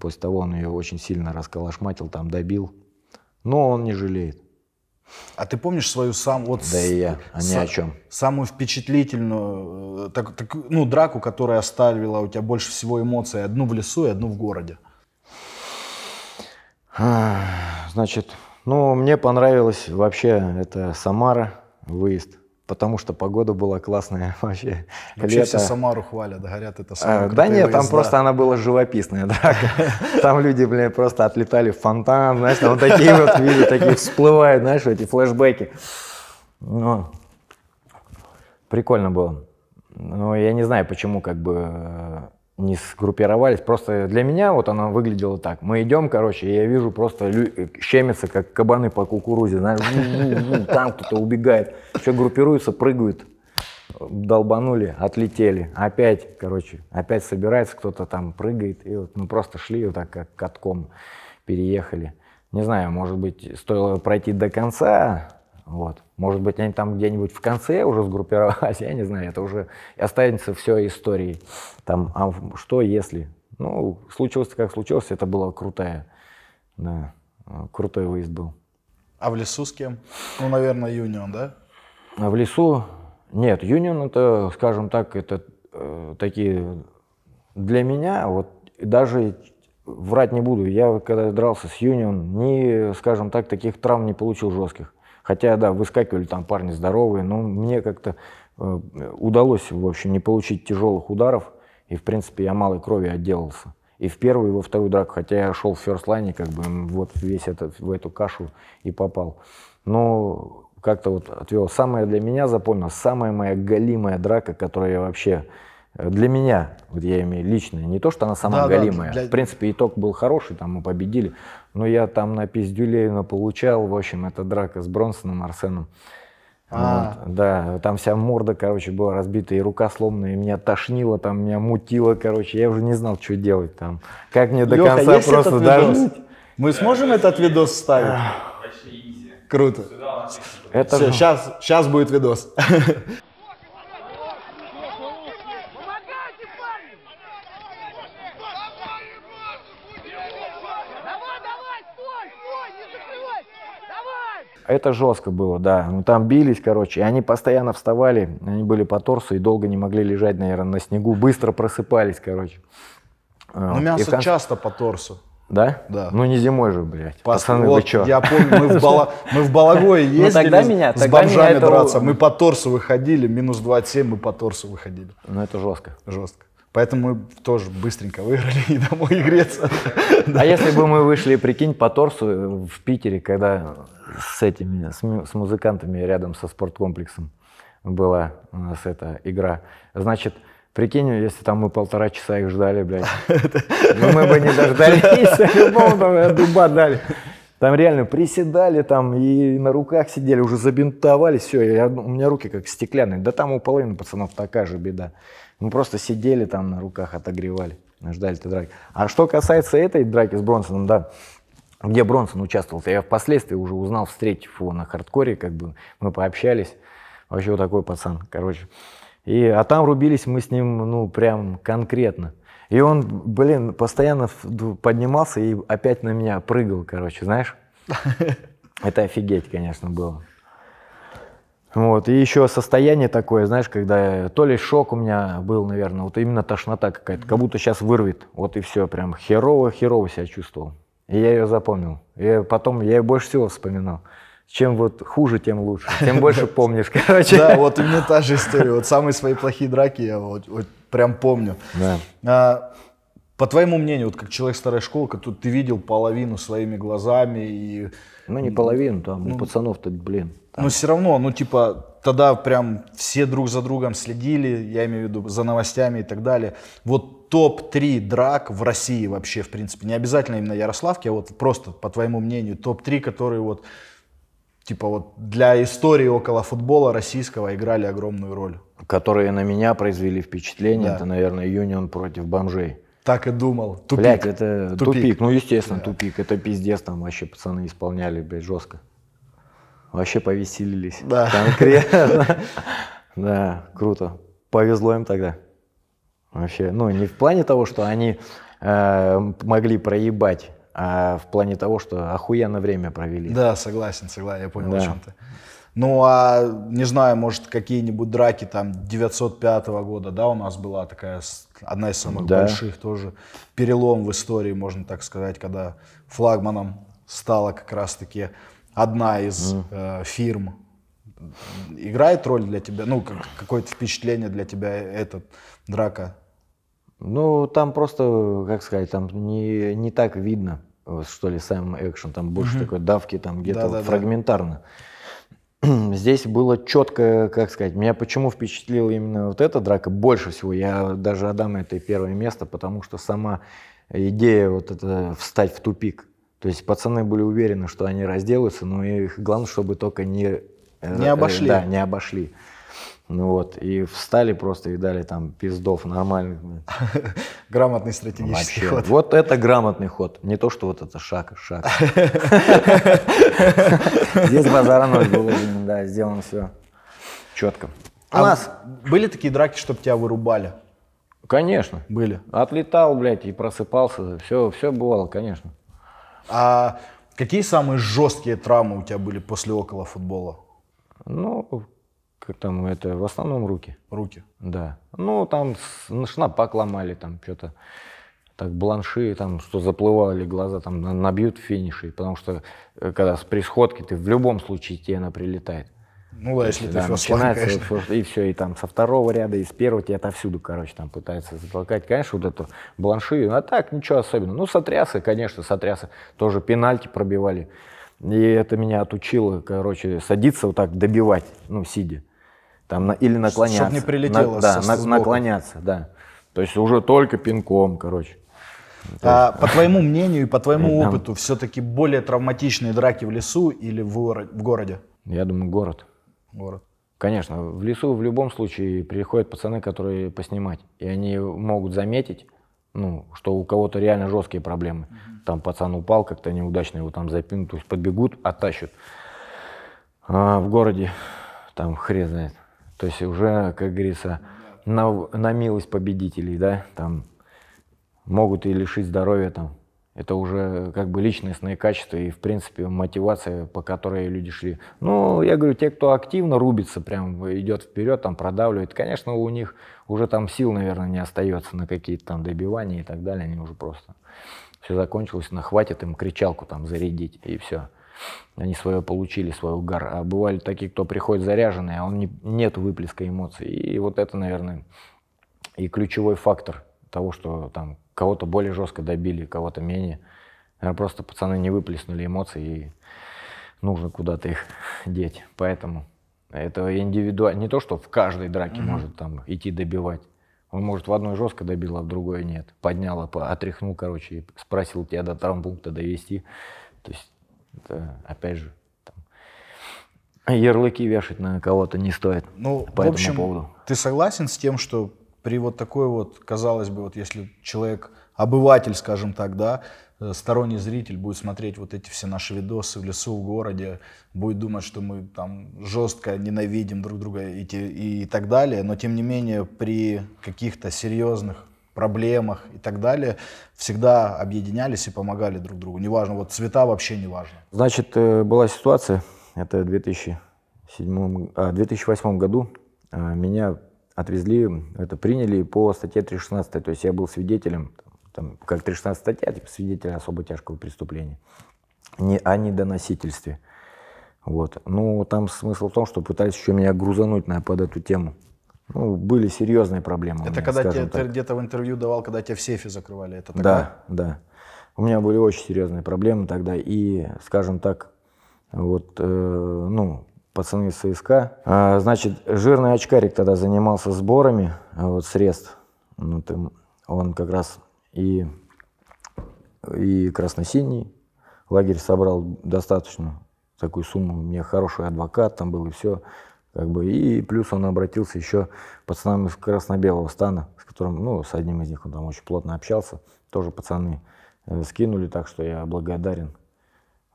После того он ее очень сильно расколошматил, там добил. Но он не жалеет. А ты помнишь свою сам вот да с, и я а с, о чем самую впечатлительную э, так, так, ну драку, которая оставила у тебя больше всего эмоций одну в лесу и одну в городе? Значит, ну мне понравилось вообще это Самара выезд потому что погода была классная вообще. Ну, вообще Лето. все Самару хвалят, говорят, это самая а, Да нет, выезда. там просто она была живописная, да. Там люди, блин, просто отлетали в фонтан, знаешь, там такие вот виды, такие всплывают, знаешь, эти флешбеки. Но ну, прикольно было. Но ну, я не знаю, почему как бы э, не сгруппировались. Просто для меня вот она выглядела так. Мы идем, короче, и я вижу просто лю- э, щемятся, как кабаны по кукурузе. там кто-то убегает. Все группируется прыгают. Долбанули, отлетели. Опять, короче, опять собирается, кто-то там прыгает. И вот мы просто шли вот так, как катком переехали. Не знаю, может быть, стоило пройти до конца, вот. Может быть, они там где-нибудь в конце уже сгруппировались, я не знаю, это уже останется все историей. Там, а что если? Ну, случилось как случилось, это было крутое, да, крутой выезд был. А в лесу с кем? Ну, наверное, Юнион, да? А в лесу? Нет, Юнион это, скажем так, это э, такие для меня, вот даже врать не буду, я когда дрался с Юнион, ни, скажем так, таких травм не получил жестких. Хотя, да, выскакивали там парни здоровые, но мне как-то э, удалось, в общем, не получить тяжелых ударов. И, в принципе, я малой крови отделался. И в первую, и во вторую драку, хотя я шел в ферстлайне, как бы вот весь этот, в эту кашу и попал. Но как-то вот отвел. Самое для меня запомнилось, самая моя галимая драка, которая я вообще э, для меня, вот я имею лично, не то, что она самая да, галимая. Да, для... В принципе, итог был хороший, там мы победили. Но я там на пиздюлей получал. В общем, это драка с Бронсоном, Арсеном. А. Вот, да, там вся морда, короче, была разбита, и рука сломанная, и меня тошнило, там меня мутило, короче, я уже не знал, что делать там. Как мне до Леха, конца просто дожить. Мы сможем этот видос ставить? Круто. Это... Все, сейчас, сейчас будет видос. Это жестко было, да. Ну, там бились, короче, и они постоянно вставали, они были по торсу и долго не могли лежать, наверное, на снегу, быстро просыпались, короче. А, ну, мясо конце... часто по торсу. Да? Да. Ну не зимой же, блядь. По Пацаны, вот, вы чё? Я помню, мы в, Бала... мы в Балагое ну, ездили тогда меня, с тогда бомжами меня это... драться. Мы по торсу выходили, минус 27 мы по торсу выходили. Ну это жестко. Жестко. Поэтому мы тоже быстренько выиграли и домой и греться. А если бы мы вышли, прикинь, по торсу э, в Питере, когда с этими, с музыкантами рядом со спорткомплексом была у нас эта игра, значит, Прикинь, если там мы полтора часа их ждали, блядь. Мы бы не дождались, а любому там э, дуба дали. Там реально приседали там и на руках сидели, уже забинтовали, все, я, у меня руки как стеклянные. Да там у половины пацанов такая же беда. Мы просто сидели там на руках, отогревали, ждали этой драки. А что касается этой драки с Бронсоном, да, где Бронсон участвовал, я впоследствии уже узнал, встретив его на хардкоре, как бы мы пообщались. Вообще вот такой пацан, короче. И, а там рубились мы с ним, ну, прям конкретно. И он, блин, постоянно поднимался и опять на меня прыгал, короче, знаешь? Это офигеть, конечно, было. Вот, и еще состояние такое, знаешь, когда э, то ли шок у меня был, наверное, вот именно тошнота какая-то, как будто сейчас вырвет, вот и все, прям херово-херово себя чувствовал. И я ее запомнил. И потом я ее больше всего вспоминал. Чем вот хуже, тем лучше, тем больше помнишь, короче. Да, вот у меня та же история, вот самые свои плохие драки я вот прям помню. Да. А, по твоему мнению, вот как человек старой школы, тут ты видел половину своими глазами и... Ну, не половину, там, ну, пацанов-то, блин, там. Но все равно, ну, типа, тогда прям все друг за другом следили, я имею в виду, за новостями и так далее. Вот топ-3 драк в России вообще, в принципе, не обязательно именно Ярославке, а вот просто, по твоему мнению, топ-3, которые вот, типа, вот для истории около футбола российского играли огромную роль. Которые на меня произвели впечатление, да. это, наверное, Юнион против бомжей. Так и думал. Тупик. Блядь, это тупик. тупик. Ну, естественно, да. тупик. Это пиздец там вообще пацаны исполняли, блядь, жестко. Вообще повеселились. Да. Конкретно. Да, круто. Повезло им тогда. Вообще, ну, не в плане того, что они э, могли проебать, а в плане того, что охуенно время провели. Да, согласен, согласен, я понял, да. о чем ты. Ну, а не знаю, может, какие-нибудь драки там 905 года, да, у нас была такая, одна из самых да. больших тоже, перелом в истории, можно так сказать, когда флагманом стала как раз-таки одна из mm. э, фирм играет роль для тебя? Ну, как, какое-то впечатление для тебя этот драка? Ну, там просто, как сказать, там не, не так видно, что ли, сам экшен. Там больше mm-hmm. такой давки, там где-то да, вот да, фрагментарно. Здесь было четко, как сказать, меня почему впечатлила именно вот эта драка больше всего. Я даже отдам это первое место, потому что сама идея вот это встать в тупик, то есть пацаны были уверены, что они разделаются, но их главное, чтобы только не... Э, не обошли. Да, не обошли. Ну вот, и встали просто и дали там пиздов нормальных. Грамотный стратегический ход. Вот это грамотный ход. Не то, что вот это шаг, шаг. Здесь базара ноль было, да, сделано все четко. у а нас были такие драки, чтобы тебя вырубали? Конечно. Были. Отлетал, блядь, и просыпался. Все, все бывало, конечно. А какие самые жесткие травмы у тебя были после около футбола? Ну, как там это, в основном руки. Руки? Да. Ну, там шнапак ломали, там что-то так бланши, там, что заплывали глаза, там набьют финиши, потому что э, когда с присходки ты в любом случае тебе она прилетает. Ну да, если да, ты ферстлайн, конечно. и все, и там со второго ряда, и с первого тебя отовсюду, короче, там пытаются затолкать. Конечно, вот эту бланши, а так ничего особенного. Ну, сотрясы, конечно, сотрясы. Тоже пенальти пробивали. И это меня отучило, короче, садиться вот так добивать, ну, сидя. Там, или наклоняться. Чтобы не прилетело на, Да, со, на, наклоняться, да. То есть уже только пинком, короче. А, по твоему мнению и по твоему опыту, все-таки более травматичные драки в лесу или в, в городе? Я думаю, город город. Конечно, в лесу в любом случае приходят пацаны, которые поснимать, и они могут заметить, ну, что у кого-то реально жесткие проблемы. Mm-hmm. Там пацан упал, как-то неудачно его там запинут, то есть подбегут, оттащат. А в городе там хрен знает. То есть уже, как говорится, на, на милость победителей, да, там могут и лишить здоровья там это уже э, как бы личностные качества и, в принципе, мотивация, по которой люди шли. Ну, я говорю, те, кто активно рубится, прям э, идет вперед, там продавливает, конечно, у них уже там сил, наверное, не остается на какие-то там добивания и так далее. Они уже просто... Все закончилось, на хватит им кричалку там зарядить, и все. Они свое получили, свой угар. А бывали такие, кто приходит заряженный, а он не, нет выплеска эмоций. И вот это, наверное, и ключевой фактор того, что там кого-то более жестко добили, кого-то менее. Наверное, просто пацаны не выплеснули эмоции и нужно куда-то их деть. Поэтому это индивидуально. Не то, что в каждой драке mm-hmm. может там идти добивать. Он, может, в одной жестко добил, а в другой нет. Поднял, отряхнул, короче, и спросил тебя до травмпункта довести. То есть, это, опять же, там, ярлыки вешать на кого-то не стоит ну, по в общем, поводу. Ты согласен с тем, что при вот такой вот, казалось бы, вот если человек, обыватель, скажем так, да, э, сторонний зритель будет смотреть вот эти все наши видосы в лесу, в городе, будет думать, что мы там жестко ненавидим друг друга и, те, и так далее, но тем не менее при каких-то серьезных проблемах и так далее всегда объединялись и помогали друг другу. Неважно, вот цвета вообще не важно. Значит, э, была ситуация, это 2007, а, 2008 году, а, меня отвезли, это приняли по статье 316, то есть я был свидетелем, там, как 316 статья, типа свидетеля особо тяжкого преступления, не, о а недоносительстве. Вот. Ну, там смысл в том, что пытались еще меня грузануть на, под эту тему. Ну, были серьезные проблемы. Это меня, когда тебе, ты где-то в интервью давал, когда тебя в сейфе закрывали? Это такая... Да, да. У меня были очень серьезные проблемы тогда. И, скажем так, вот, э, ну, пацаны из ССК. А, значит, жирный очкарик тогда занимался сборами а вот, средств. ну Вот, он как раз и, и красно-синий лагерь собрал достаточно такую сумму. У меня хороший адвокат там был и все. Как бы, и плюс он обратился еще пацанам из красно-белого стана, с которым, ну, с одним из них он там очень плотно общался. Тоже пацаны э, скинули, так что я благодарен.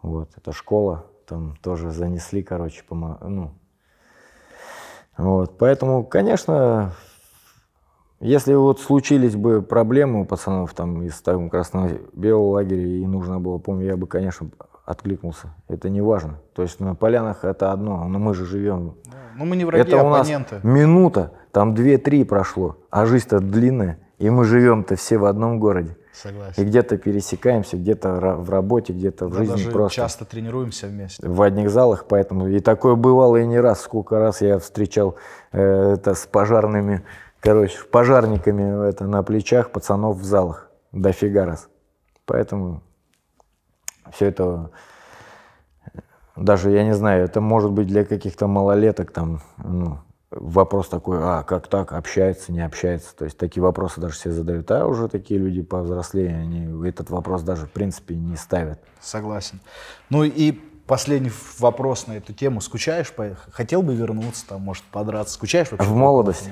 Вот, это школа, там тоже занесли, короче, помо... ну. Вот, поэтому, конечно, если вот случились бы проблемы у пацанов там из там, красно-белого лагеря, и нужно было помню, я бы, конечно, откликнулся. Это не важно. То есть на полянах это одно, но мы же живем. Да. Ну мы не враги, это у оппоненты. минута, там 2-3 прошло, а жизнь-то длинная, и мы живем-то все в одном городе. Согласен. И где-то пересекаемся, где-то в работе, где-то в да жизни даже просто. часто тренируемся вместе. В одних залах, поэтому и такое бывало и не раз. Сколько раз я встречал э, это с пожарными, короче, пожарниками это на плечах пацанов в залах. Дофига раз. Поэтому все это э, даже я не знаю, это может быть для каких-то малолеток там, ну, вопрос такой, а как так, общается, не общается. То есть такие вопросы даже все задают, а уже такие люди повзрослее, они этот вопрос даже в принципе не ставят. Согласен. Ну и последний вопрос на эту тему. Скучаешь? По... Хотел бы вернуться, там, может, подраться? Скучаешь вообще? В молодость.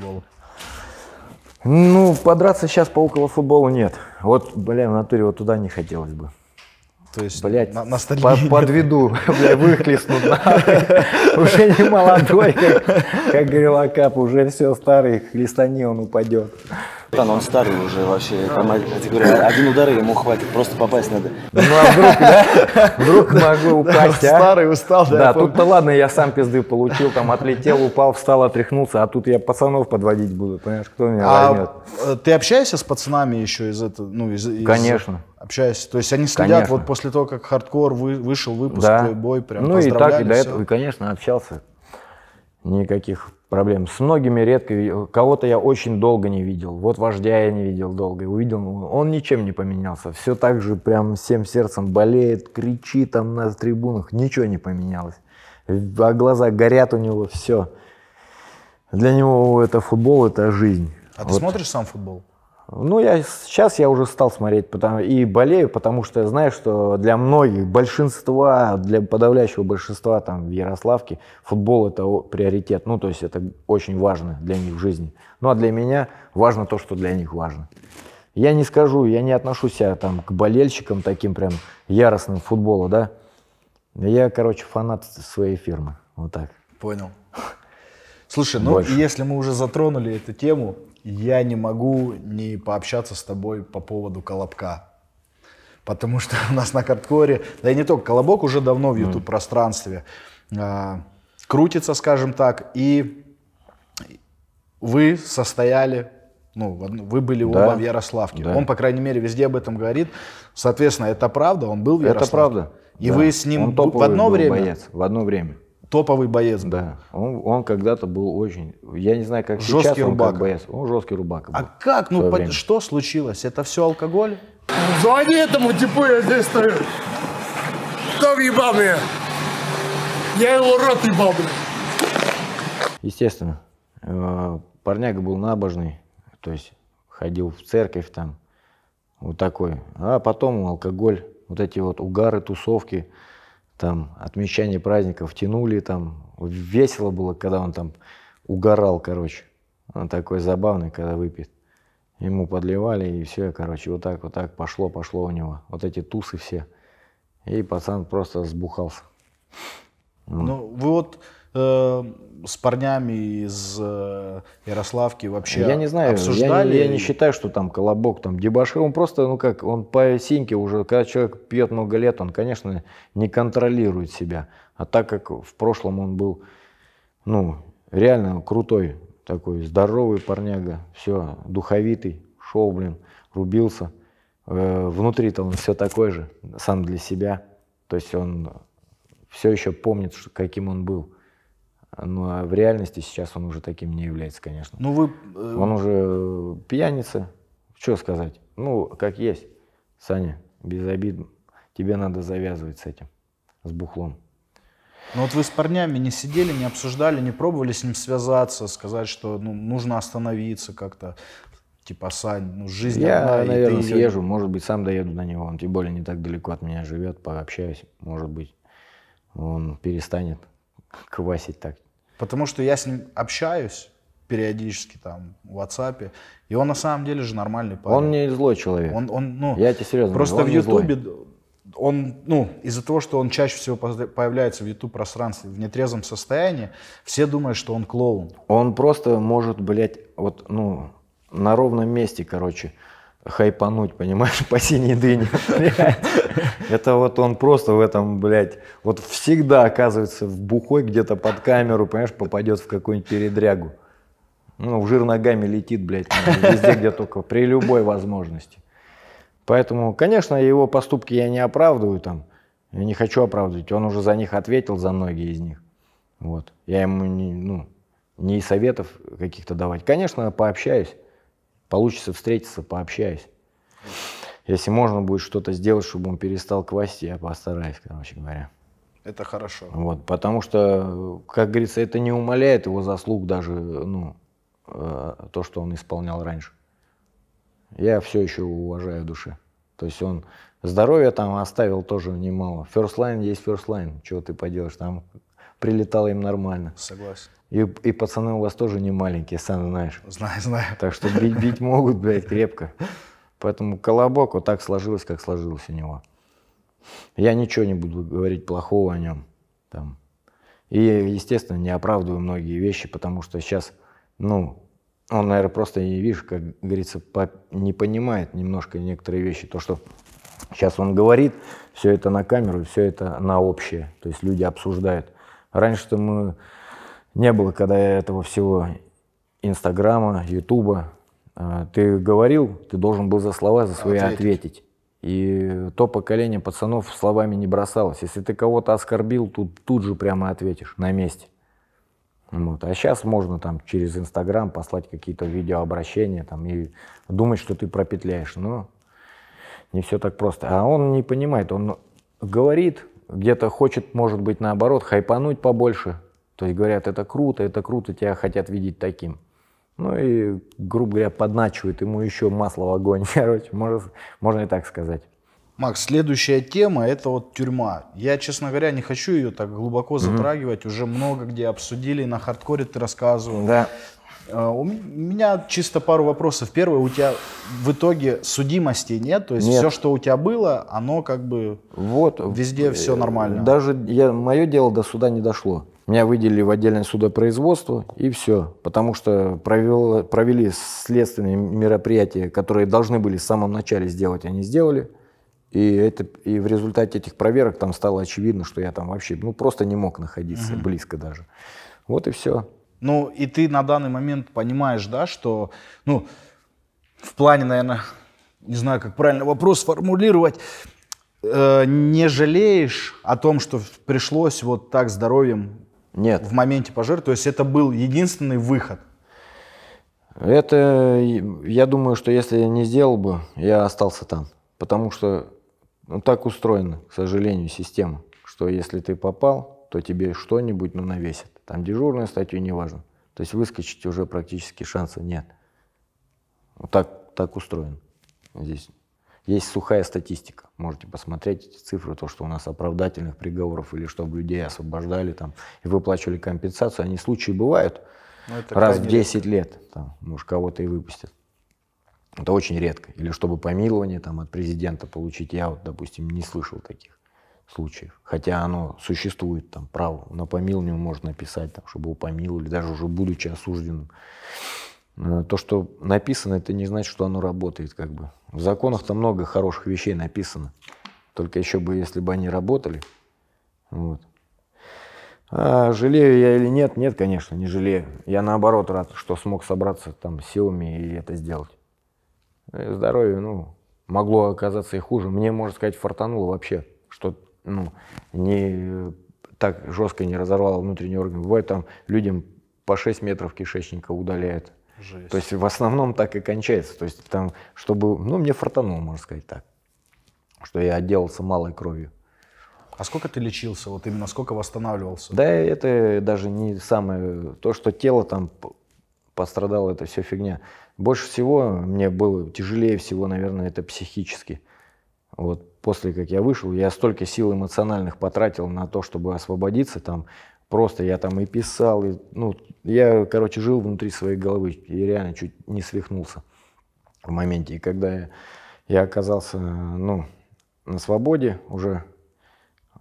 Ну, подраться сейчас по около футболу нет. Вот, бля, в натуре вот туда не хотелось бы. То есть Блять, на, на под, подведу, бля, выхлестнут Уже не молодой, как, как говорил Акап, уже все старый, хлестани он упадет. Он старый уже вообще. говорю, один удар ему хватит, просто попасть надо. Ну а вдруг, да? Вдруг могу упасть, а? Старый устал, да? Да, тут-то ладно, я сам пизды получил, там отлетел, упал, встал, отряхнулся, а тут я пацанов подводить буду, понимаешь, кто меня а, возьмет? Э, ты общаешься с пацанами еще из этого? Ну, из, Конечно. Общаюсь. То есть они следят конечно. вот после того, как хардкор вы, вышел выпуск, да. бой прям Ну и так, и до этого, и, конечно, общался никаких проблем. С многими редко, кого-то я очень долго не видел. Вот вождя я не видел долго, увидел, ну, он ничем не поменялся. Все так же прям всем сердцем болеет, кричит там на трибунах, ничего не поменялось. А глаза горят у него, все. Для него это футбол, это жизнь. А вот. ты смотришь сам футбол? Ну, я, сейчас я уже стал смотреть потому, и болею, потому что я знаю, что для многих, большинства, для подавляющего большинства там в Ярославке футбол это приоритет. Ну, то есть это очень важно для них в жизни. Ну, а для меня важно то, что для них важно. Я не скажу, я не отношу себя там к болельщикам таким прям яростным футбола, да. Я, короче, фанат своей фирмы. Вот так. Понял. Слушай, ну Больше. если мы уже затронули эту тему, я не могу не пообщаться с тобой по поводу Колобка. Потому что у нас на карткоре, да и не только, Колобок уже давно в YouTube-пространстве э, а, крутится, скажем так, и вы состояли ну, вы были оба да. оба в Ярославке. Да. Он, по крайней мере, везде об этом говорит. Соответственно, это правда, он был в Ярославке. Это правда. И да. вы с ним в одно время? Боец, в одно время топовый боец. Да, он, он когда-то был очень, я не знаю, как жесткий сейчас он рубак. как боец, он жесткий рубак а был. А как, ну, по, что случилось? Это все алкоголь? Звони этому типу, я здесь стою. Кто ебал меня? Я его рот ебал, блядь. Естественно, э, парняга был набожный, то есть ходил в церковь там, вот такой. А потом алкоголь, вот эти вот угары, тусовки – там отмечание праздников тянули, там весело было, когда он там угорал, короче. Он такой забавный, когда выпьет. Ему подливали, и все, короче, вот так, вот так пошло, пошло у него. Вот эти тусы все. И пацан просто сбухался. Ну, вы вот Э, с парнями из э, Ярославки вообще Я не знаю, обсуждали? Я, не, я не считаю, что там Колобок, там Дебашир, он просто, ну как, он по синьке уже, когда человек пьет много лет, он, конечно, не контролирует себя. А так как в прошлом он был, ну, реально крутой такой, здоровый парняга, все, духовитый, шел, блин, рубился. Э, внутри-то он все такой же, сам для себя. То есть он все еще помнит, каким он был. Но ну, а в реальности сейчас он уже таким не является, конечно. Ну вы... Э, он уже э, пьяница. Что сказать? Ну, как есть. Саня, без обид. Тебе надо завязывать с этим, с бухлом. Но ну, вот вы с парнями не сидели, не обсуждали, не пробовали с ним связаться, сказать, что ну, нужно остановиться как-то. Типа, Сань, ну жизнь Я, одна, наверное, и ты... съезжу, может быть, сам доеду до него. Он тем более не так далеко от меня живет, пообщаюсь, может быть, он перестанет квасить так. Потому что я с ним общаюсь периодически там в WhatsApp, и он на самом деле же нормальный парень. Он не злой человек. Он, он, ну, я тебе серьезно Просто говорю, в Ютубе он, ну, из-за того, что он чаще всего появляется в YouTube пространстве в нетрезвом состоянии, все думают, что он клоун. Он просто может, блядь, вот, ну, на ровном месте, короче, хайпануть, понимаешь, по синей дыне. Это вот он просто в этом, блядь, вот всегда оказывается в бухой где-то под камеру, понимаешь, попадет в какую-нибудь передрягу. Ну, в жир ногами летит, блядь, везде, где только, при любой возможности. Поэтому, конечно, его поступки я не оправдываю там, я не хочу оправдывать, он уже за них ответил, за многие из них. Вот, я ему не, ну, не советов каких-то давать. Конечно, пообщаюсь, Получится встретиться, пообщаюсь. Если можно будет что-то сделать, чтобы он перестал квасить, я постараюсь, короче говоря. Это хорошо. Вот, потому что, как говорится, это не умаляет его заслуг даже, ну, э, то, что он исполнял раньше. Я все еще уважаю душе. То есть он здоровье там оставил тоже немало. First line есть first line, чего ты поделаешь, там прилетало им нормально. Согласен. И, и пацаны у вас тоже не маленькие, сам знаешь. Знаю, знаю. Так что бить, бить могут, блядь, крепко. Поэтому Колобок вот так сложилось, как сложилось у него. Я ничего не буду говорить плохого о нем. Там. И, естественно, не оправдываю многие вещи, потому что сейчас, ну, он, наверное, просто не видишь, как говорится, не понимает немножко некоторые вещи. То, что сейчас он говорит, все это на камеру, все это на общее. То есть люди обсуждают. Раньше-то мы не было когда этого всего Инстаграма, Ютуба. А, ты говорил, ты должен был за слова, за свои ответить. ответить. И то поколение пацанов словами не бросалось. Если ты кого-то оскорбил, тут, тут же прямо ответишь на месте. Вот. А сейчас можно там через Инстаграм послать какие-то видеообращения там, и думать, что ты пропетляешь. Но не все так просто. А он не понимает, он говорит, где-то хочет, может быть, наоборот, хайпануть побольше – то есть говорят, это круто, это круто, тебя хотят видеть таким. Ну и, грубо говоря, подначивает ему еще масло в огонь. Короче, можно, можно и так сказать. Макс, следующая тема – это вот тюрьма. Я, честно говоря, не хочу ее так глубоко затрагивать. Mm-hmm. Уже много где обсудили, на хардкоре ты рассказывал. Да. А, у меня чисто пару вопросов. Первое, у тебя в итоге судимости нет, то есть нет. все, что у тебя было, оно как бы вот везде все нормально. Даже я, мое дело до суда не дошло. Меня выделили в отдельное судопроизводство, и все. Потому что провел, провели следственные мероприятия, которые должны были в самом начале сделать, они сделали. И, это, и в результате этих проверок там стало очевидно, что я там вообще ну, просто не мог находиться, угу. близко даже. Вот и все. Ну, и ты на данный момент понимаешь, да, что, ну, в плане, наверное, не знаю, как правильно вопрос сформулировать, э, не жалеешь о том, что пришлось вот так здоровьем нет. В моменте пожара, то есть это был единственный выход. Это, я думаю, что если я не сделал бы, я остался там. Потому что ну, так устроена, к сожалению, система, что если ты попал, то тебе что-нибудь ну, навесит. Там дежурную статью, неважно. То есть выскочить уже практически шанса нет. Вот так, так устроен здесь. Есть сухая статистика, можете посмотреть эти цифры, то, что у нас оправдательных приговоров или чтобы людей освобождали там и выплачивали компенсацию, они случаи бывают ну, раз в 10 редко. лет, там, может, ну кого-то и выпустят. Это очень редко. Или чтобы помилование там, от президента получить, я вот, допустим, не слышал таких случаев. Хотя оно существует, там, право на помилование можно написать, там, чтобы его помиловали, даже уже будучи осужденным. Э, то, что написано, это не значит, что оно работает, как бы. В законах-то много хороших вещей написано. Только еще бы, если бы они работали. Вот. А жалею я или нет? Нет, конечно, не жалею. Я наоборот рад, что смог собраться там силами и это сделать. Э, здоровье, ну, могло оказаться и хуже. Мне, можно сказать, фартануло вообще, что ну, не э, так жестко не разорвало внутренний орган. В этом людям по 6 метров кишечника удаляют. Жесть. То есть в основном так и кончается. То есть там, чтобы, ну, мне фартануло, можно сказать так, что я отделался малой кровью. А сколько ты лечился, вот именно сколько восстанавливался? Да, это даже не самое, то, что тело там пострадало, это все фигня. Больше всего мне было тяжелее всего, наверное, это психически. Вот после как я вышел, я столько сил эмоциональных потратил на то, чтобы освободиться, там Просто я там и писал, и, ну, я, короче, жил внутри своей головы и реально чуть не свихнулся в моменте. И когда я, я оказался, ну, на свободе уже,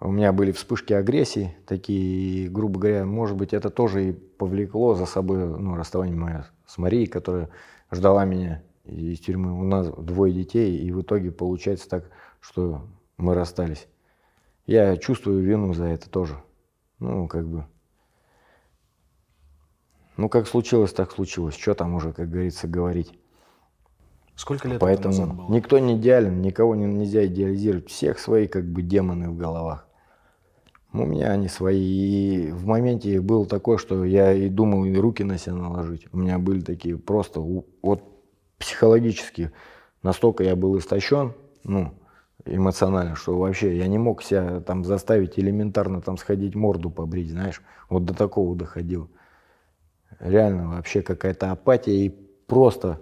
у меня были вспышки агрессии такие, и, грубо говоря, может быть, это тоже и повлекло за собой, ну, расставание мое с Марией, которая ждала меня из тюрьмы. У нас двое детей, и в итоге получается так, что мы расстались. Я чувствую вину за это тоже. Ну, как бы... Ну, как случилось, так случилось. Что там уже, как говорится, говорить? Сколько лет Поэтому назад было? никто не идеален, никого не, нельзя идеализировать. Всех свои как бы демоны в головах. У меня они свои. И в моменте было такое, что я и думал и руки на себя наложить. У меня были такие просто вот психологически. Настолько я был истощен, ну, эмоционально, что вообще я не мог себя там заставить элементарно там сходить морду побрить, знаешь, вот до такого доходил. Реально вообще какая-то апатия и просто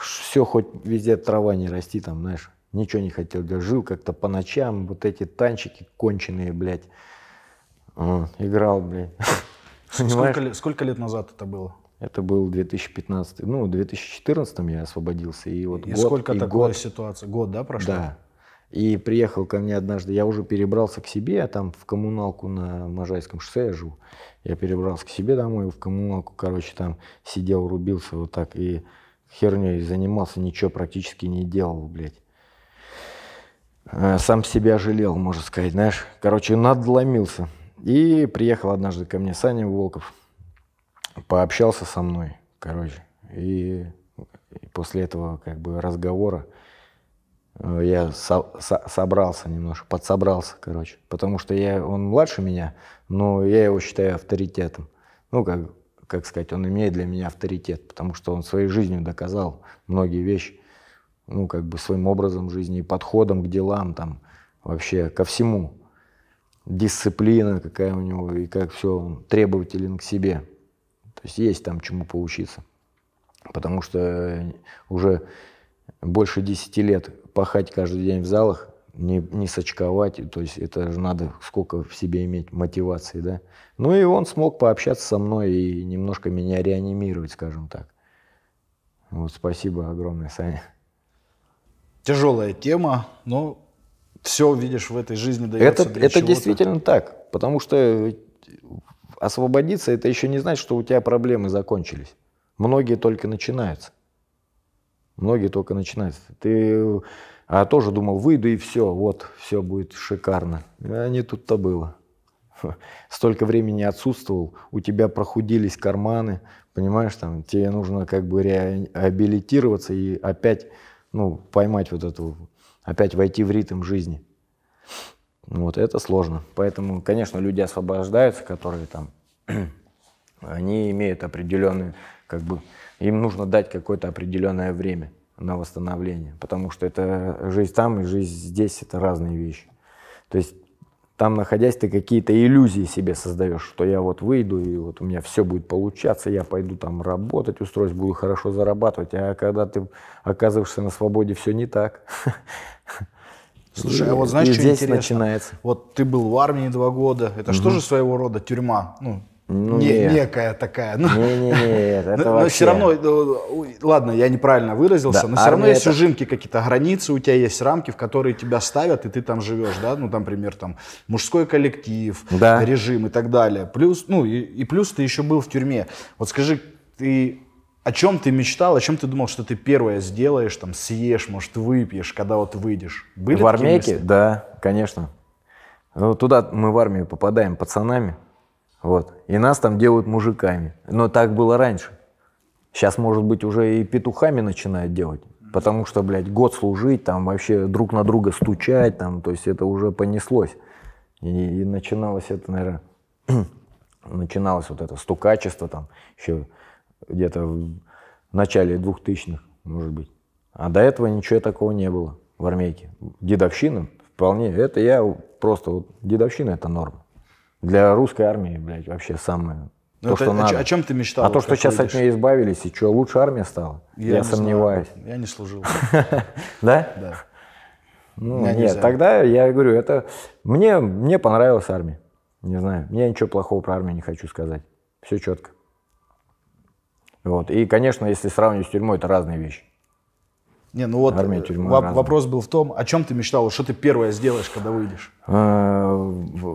все хоть везде трава не расти там, знаешь, ничего не хотел, я жил как-то по ночам, вот эти танчики конченые, блядь, играл, блядь. Сколько, сколько лет назад это было? Это был 2015, ну, в 2014 я освободился. И, вот и год, сколько и такой год, ситуация, Год, да, прошло? Да, и приехал ко мне однажды, я уже перебрался к себе, а там в коммуналку на Можайском шоссе я живу. Я перебрался к себе домой, в коммуналку, короче, там сидел, рубился вот так и херней занимался, ничего практически не делал, блядь. Э, сам себя жалел, можно сказать, знаешь. Короче, надломился. И приехал однажды ко мне Саня Волков, пообщался со мной, короче. И, и после этого как бы разговора Э, я со со собрался немножко, подсобрался, короче. Потому что я, он младше меня, но я его считаю авторитетом. Ну, как, как сказать, он имеет для меня авторитет, потому что он своей жизнью доказал многие вещи, ну, как бы своим образом жизни, и подходом к делам, там, вообще ко всему. Дисциплина какая у него, и как все, он требователен к себе. То есть есть там чему поучиться. Потому что уже больше 10 лет пахать каждый день в залах, не, не сочковать, то есть это же надо сколько в себе иметь мотивации, да. Ну и он смог пообщаться со мной и немножко меня реанимировать, скажем так. Вот спасибо огромное, Саня. Тяжелая тема, но все, видишь, в этой жизни дается Это, это действительно так, потому что э, освободиться, это еще не значит, что у тебя проблемы закончились. Многие только начинаются. Многие только начинают. Ты а тоже думал, выйду и все, вот, все будет шикарно. А не тут-то было. Столько времени отсутствовал, у тебя прохудились карманы, понимаешь, там тебе нужно как бы реабилитироваться и опять, ну, поймать вот эту, опять войти в ритм жизни. Вот это сложно. Поэтому, конечно, люди освобождаются, которые там, они имеют определенные как бы им нужно дать какое-то определенное время на восстановление, потому что это жизнь там и жизнь здесь это разные вещи. То есть там, находясь, ты какие-то иллюзии себе создаешь, что я вот выйду, и вот у меня все будет получаться, я пойду там работать, устроюсь, буду хорошо зарабатывать. А когда ты оказываешься на свободе, все не так. Слушай, а вот знаешь, и что здесь интересно? начинается? Вот ты был в армии два года, это угу. что же своего рода тюрьма? Ну, ну, не, нет. некая такая. Ну, не, не, нет, это но, вообще... но все равно, э, ладно, я неправильно выразился, да, но все равно есть это... ужимки какие-то, границы, у тебя есть рамки, в которые тебя ставят, и ты там живешь, да, ну, там, например, там, мужской коллектив, да. режим и так далее. Плюс, ну, и, и плюс ты еще был в тюрьме. Вот скажи, ты о чем ты мечтал, о чем ты думал, что ты первое сделаешь, там, съешь, может, выпьешь, когда вот выйдешь? Были в армейке? Да, конечно. Ну, туда мы в армию попадаем пацанами. Вот. И нас там делают мужиками. Но так было раньше. Сейчас, может быть, уже и петухами начинают делать. Потому что, блядь, год служить, там вообще друг на друга стучать, там, то есть это уже понеслось. И, и начиналось это, наверное, начиналось вот это стукачество там еще где-то в начале 2000-х, может быть. А до этого ничего такого не было в армейке. Дедовщина вполне, это я просто, вот дедовщина это норма. Для русской армии, блядь, вообще самое. Ну, то, это, что о, надо. о чем ты мечтал? А то, что сейчас видишь? от нее избавились, и что, лучше армия стала? Я, я сомневаюсь. Знаю. Я не служил. Да? Да. Ну, нет, тогда я говорю, это мне, мне понравилась армия. Не знаю, мне ничего плохого про армию не хочу сказать. Все четко. Вот. И, конечно, если сравнивать с тюрьмой, это разные вещи. Не, ну вот Армия, э, тюрьма, воп- вопрос был в том, о чем ты мечтал, что ты первое сделаешь, когда выйдешь? А,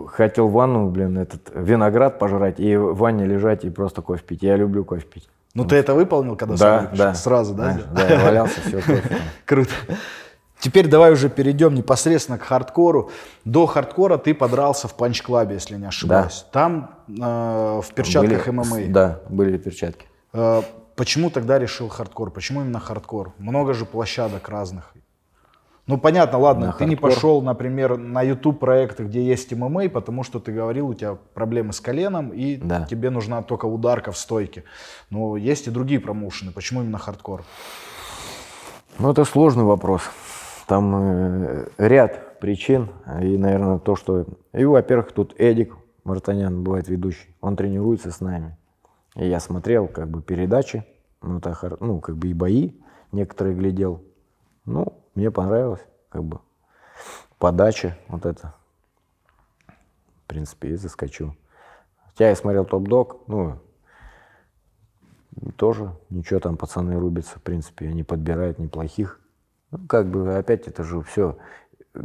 хотел ванну, блин, этот виноград пожрать и в ванне лежать и просто кофе пить. Я люблю кофе пить. Ну ты это выполнил, когда да, да. сразу, да? Да, да валялся, все, Круто. Теперь давай уже перейдем непосредственно к хардкору. До хардкора ты подрался в панч-клабе, если не ошибаюсь. Да. Там э, в перчатках были, ММА. Да, были перчатки. Э, Почему тогда решил хардкор? Почему именно хардкор? Много же площадок разных. Ну, понятно, ладно, на ты хардкор. не пошел, например, на YouTube проекты, где есть ММА, потому что ты говорил, у тебя проблемы с коленом, и да. тебе нужна только ударка в стойке. Но есть и другие промоушены. Почему именно хардкор? Ну, это сложный вопрос. Там э, ряд причин. И, наверное, то, что... И, во-первых, тут Эдик Мартанян бывает ведущий. Он тренируется с нами. И я смотрел как бы передачи, ну, это, ну, как бы и бои некоторые глядел. Ну, мне понравилось, как бы, подача вот это. В принципе, и заскочу. Хотя я смотрел топ-дог, ну, тоже ничего там пацаны рубятся, в принципе, они подбирают неплохих. Ну, как бы опять это же все э,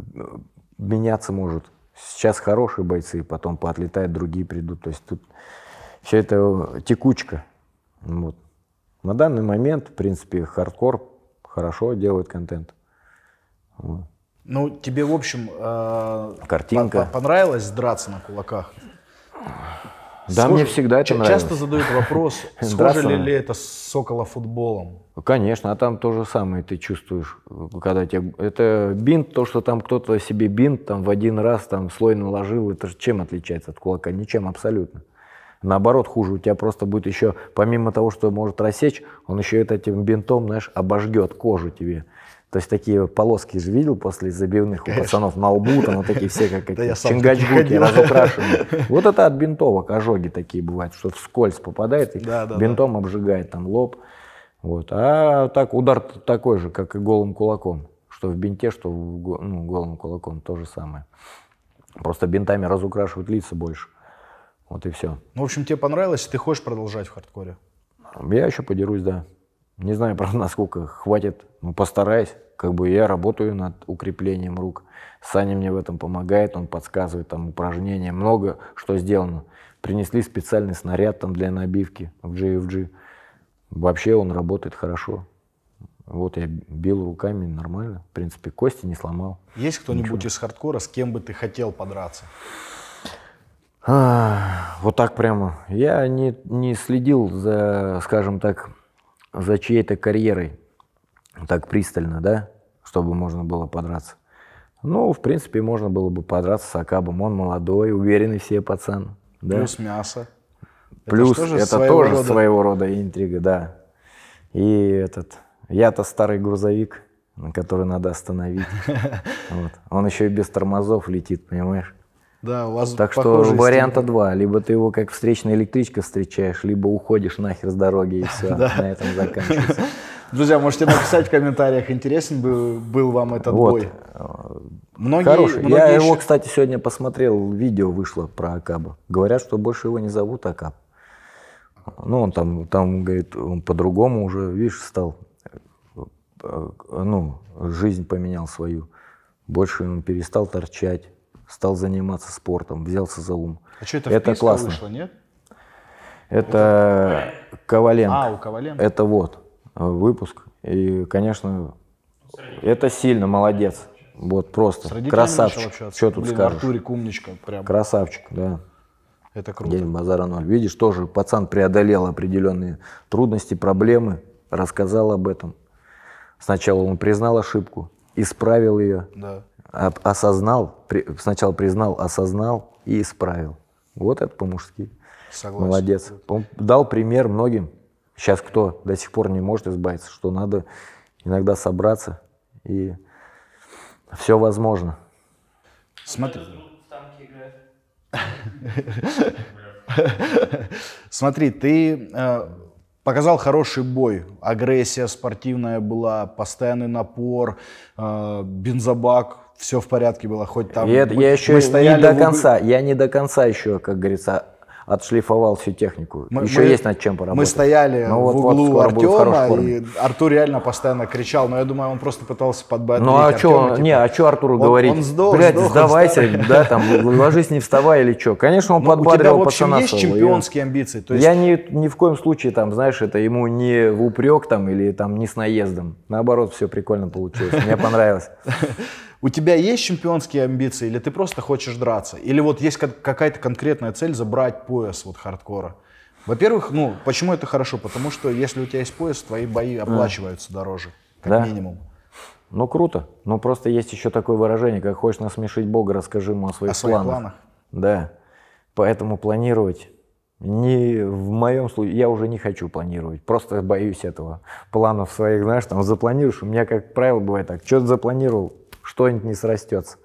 меняться может. Сейчас хорошие бойцы, потом поотлетают, другие придут. То есть тут все это э, текучка. Вот. На данный момент, в принципе, хардкор хорошо делает контент. Ну, тебе, в общем, э, картинка по понравилось драться на кулаках? Да, Схоже, мне всегда это нравилось. Часто задают вопрос, схоже ли, ли это с футболом? Конечно, а там то же самое ты чувствуешь, когда тебе... Это бинт, то, что там кто-то себе бинт там в один раз там слой наложил, это чем отличается от кулака? Ничем абсолютно. Наоборот, хуже. У тебя просто будет еще, помимо того, что может рассечь, он еще это этим бинтом, знаешь, обожгет кожу тебе. То есть такие полоски же видел после забивных Конечно. у пацанов на лбу, там вот такие все как эти чингачгуки разукрашенные. Вот это от бинтовок ожоги такие бывают, что вскользь попадает и бинтом обжигает там лоб. Вот. А так удар такой же, как и голым кулаком. Что в бинте, что в, ну, голым кулаком, то же самое. Просто бинтами разукрашивают лица больше. Вот и все. Ну, в общем, тебе понравилось, ты хочешь продолжать в хардкоре? Я еще подерусь, да. Не знаю, правда, насколько хватит. Ну, постараюсь. Как бы я работаю над укреплением рук. Саня мне в этом помогает, он подсказывает там упражнения. Много что сделано. Принесли специальный снаряд там для набивки в GFG. Вообще он работает хорошо. Вот я бил руками нормально. В принципе, кости не сломал. Есть кто-нибудь из хардкора, с кем бы ты хотел подраться? А, вот так прямо. Я не, не следил за, скажем так, за чьей-то карьерой так пристально, да, чтобы можно было подраться. Ну, в принципе, можно было бы подраться с Акабом. Он молодой, уверенный все пацан. Да? Плюс мясо. Плюс это, тоже, это своего, тоже рода. своего рода интрига, да. И этот, я-то старый грузовик, который надо остановить. Он еще и без тормозов летит, понимаешь? Да, у вас Так что варианта два. Либо ты его как встречная электричка встречаешь, либо уходишь нахер с дороги, и все, на этом заканчивается. Друзья, можете написать в комментариях, интересен был, был вам этот вот. бой. Многие, Хороший. Многие Я еще... его, кстати, сегодня посмотрел, видео вышло про Акаба. Говорят, что больше его не зовут Акаб. Ну, он там, там говорит, он по-другому уже, видишь, стал. Э, ну, жизнь поменял свою. Больше он перестал торчать стал заниматься спортом, взялся за ум. А что это, это в классно. вышло, нет? Это у Коваленко. А, у Коваленко. Это вот э, выпуск. И, конечно, это сильно, молодец. Вот просто. Красавчик. Что тут Блин, скажешь? Артурик умничка. Прям. Красавчик, да. Это круто. День базара ноль. Видишь, тоже пацан преодолел определенные трудности, проблемы, рассказал об этом. Сначала он признал ошибку, исправил ее. Да осознал, сначала признал, осознал и исправил. Вот это по-мужски. Согласен. Молодец. Он дал пример многим. Сейчас кто до сих пор не может избавиться, что надо иногда собраться и все возможно. Смотри. Смотри, ты э, показал хороший бой. Агрессия спортивная была, постоянный напор, э, бензобак все в порядке было, хоть там. Я, мы, я еще мы стояли не до конца, я не до конца еще, как говорится, отшлифовал всю технику. Мы, еще мы, есть над чем поработать. Мы стояли Но ну в углу вот, Артема, и Артур реально постоянно кричал, но я думаю, он просто пытался подбодрить Ну а Артема, что, типа, не, а что Артуру он, говорить? Он сдох, Блядь, сдох, сдавайся, он да, там, ложись, не вставай или что. Конечно, он но ну, подбадривал у тебя, в общем, есть чемпионские амбиции? То есть... Я ни, ни в коем случае, там, знаешь, это ему не в упрек там или там не с наездом. Наоборот, все прикольно получилось, мне понравилось. У тебя есть чемпионские амбиции, или ты просто хочешь драться? Или вот есть какая-то конкретная цель забрать пояс вот хардкора? Во-первых, ну, почему это хорошо? Потому что если у тебя есть пояс, твои бои оплачиваются mm. дороже, как да? минимум. Ну, круто. Но ну, просто есть еще такое выражение, как хочешь насмешить Бога, расскажи ему о своих, о своих планах. планах. Да. Поэтому планировать не в моем случае, я уже не хочу планировать. Просто боюсь этого. Планов своих, знаешь, там запланируешь. У меня, как правило, бывает так. Что-то запланировал, что-нибудь не срастется.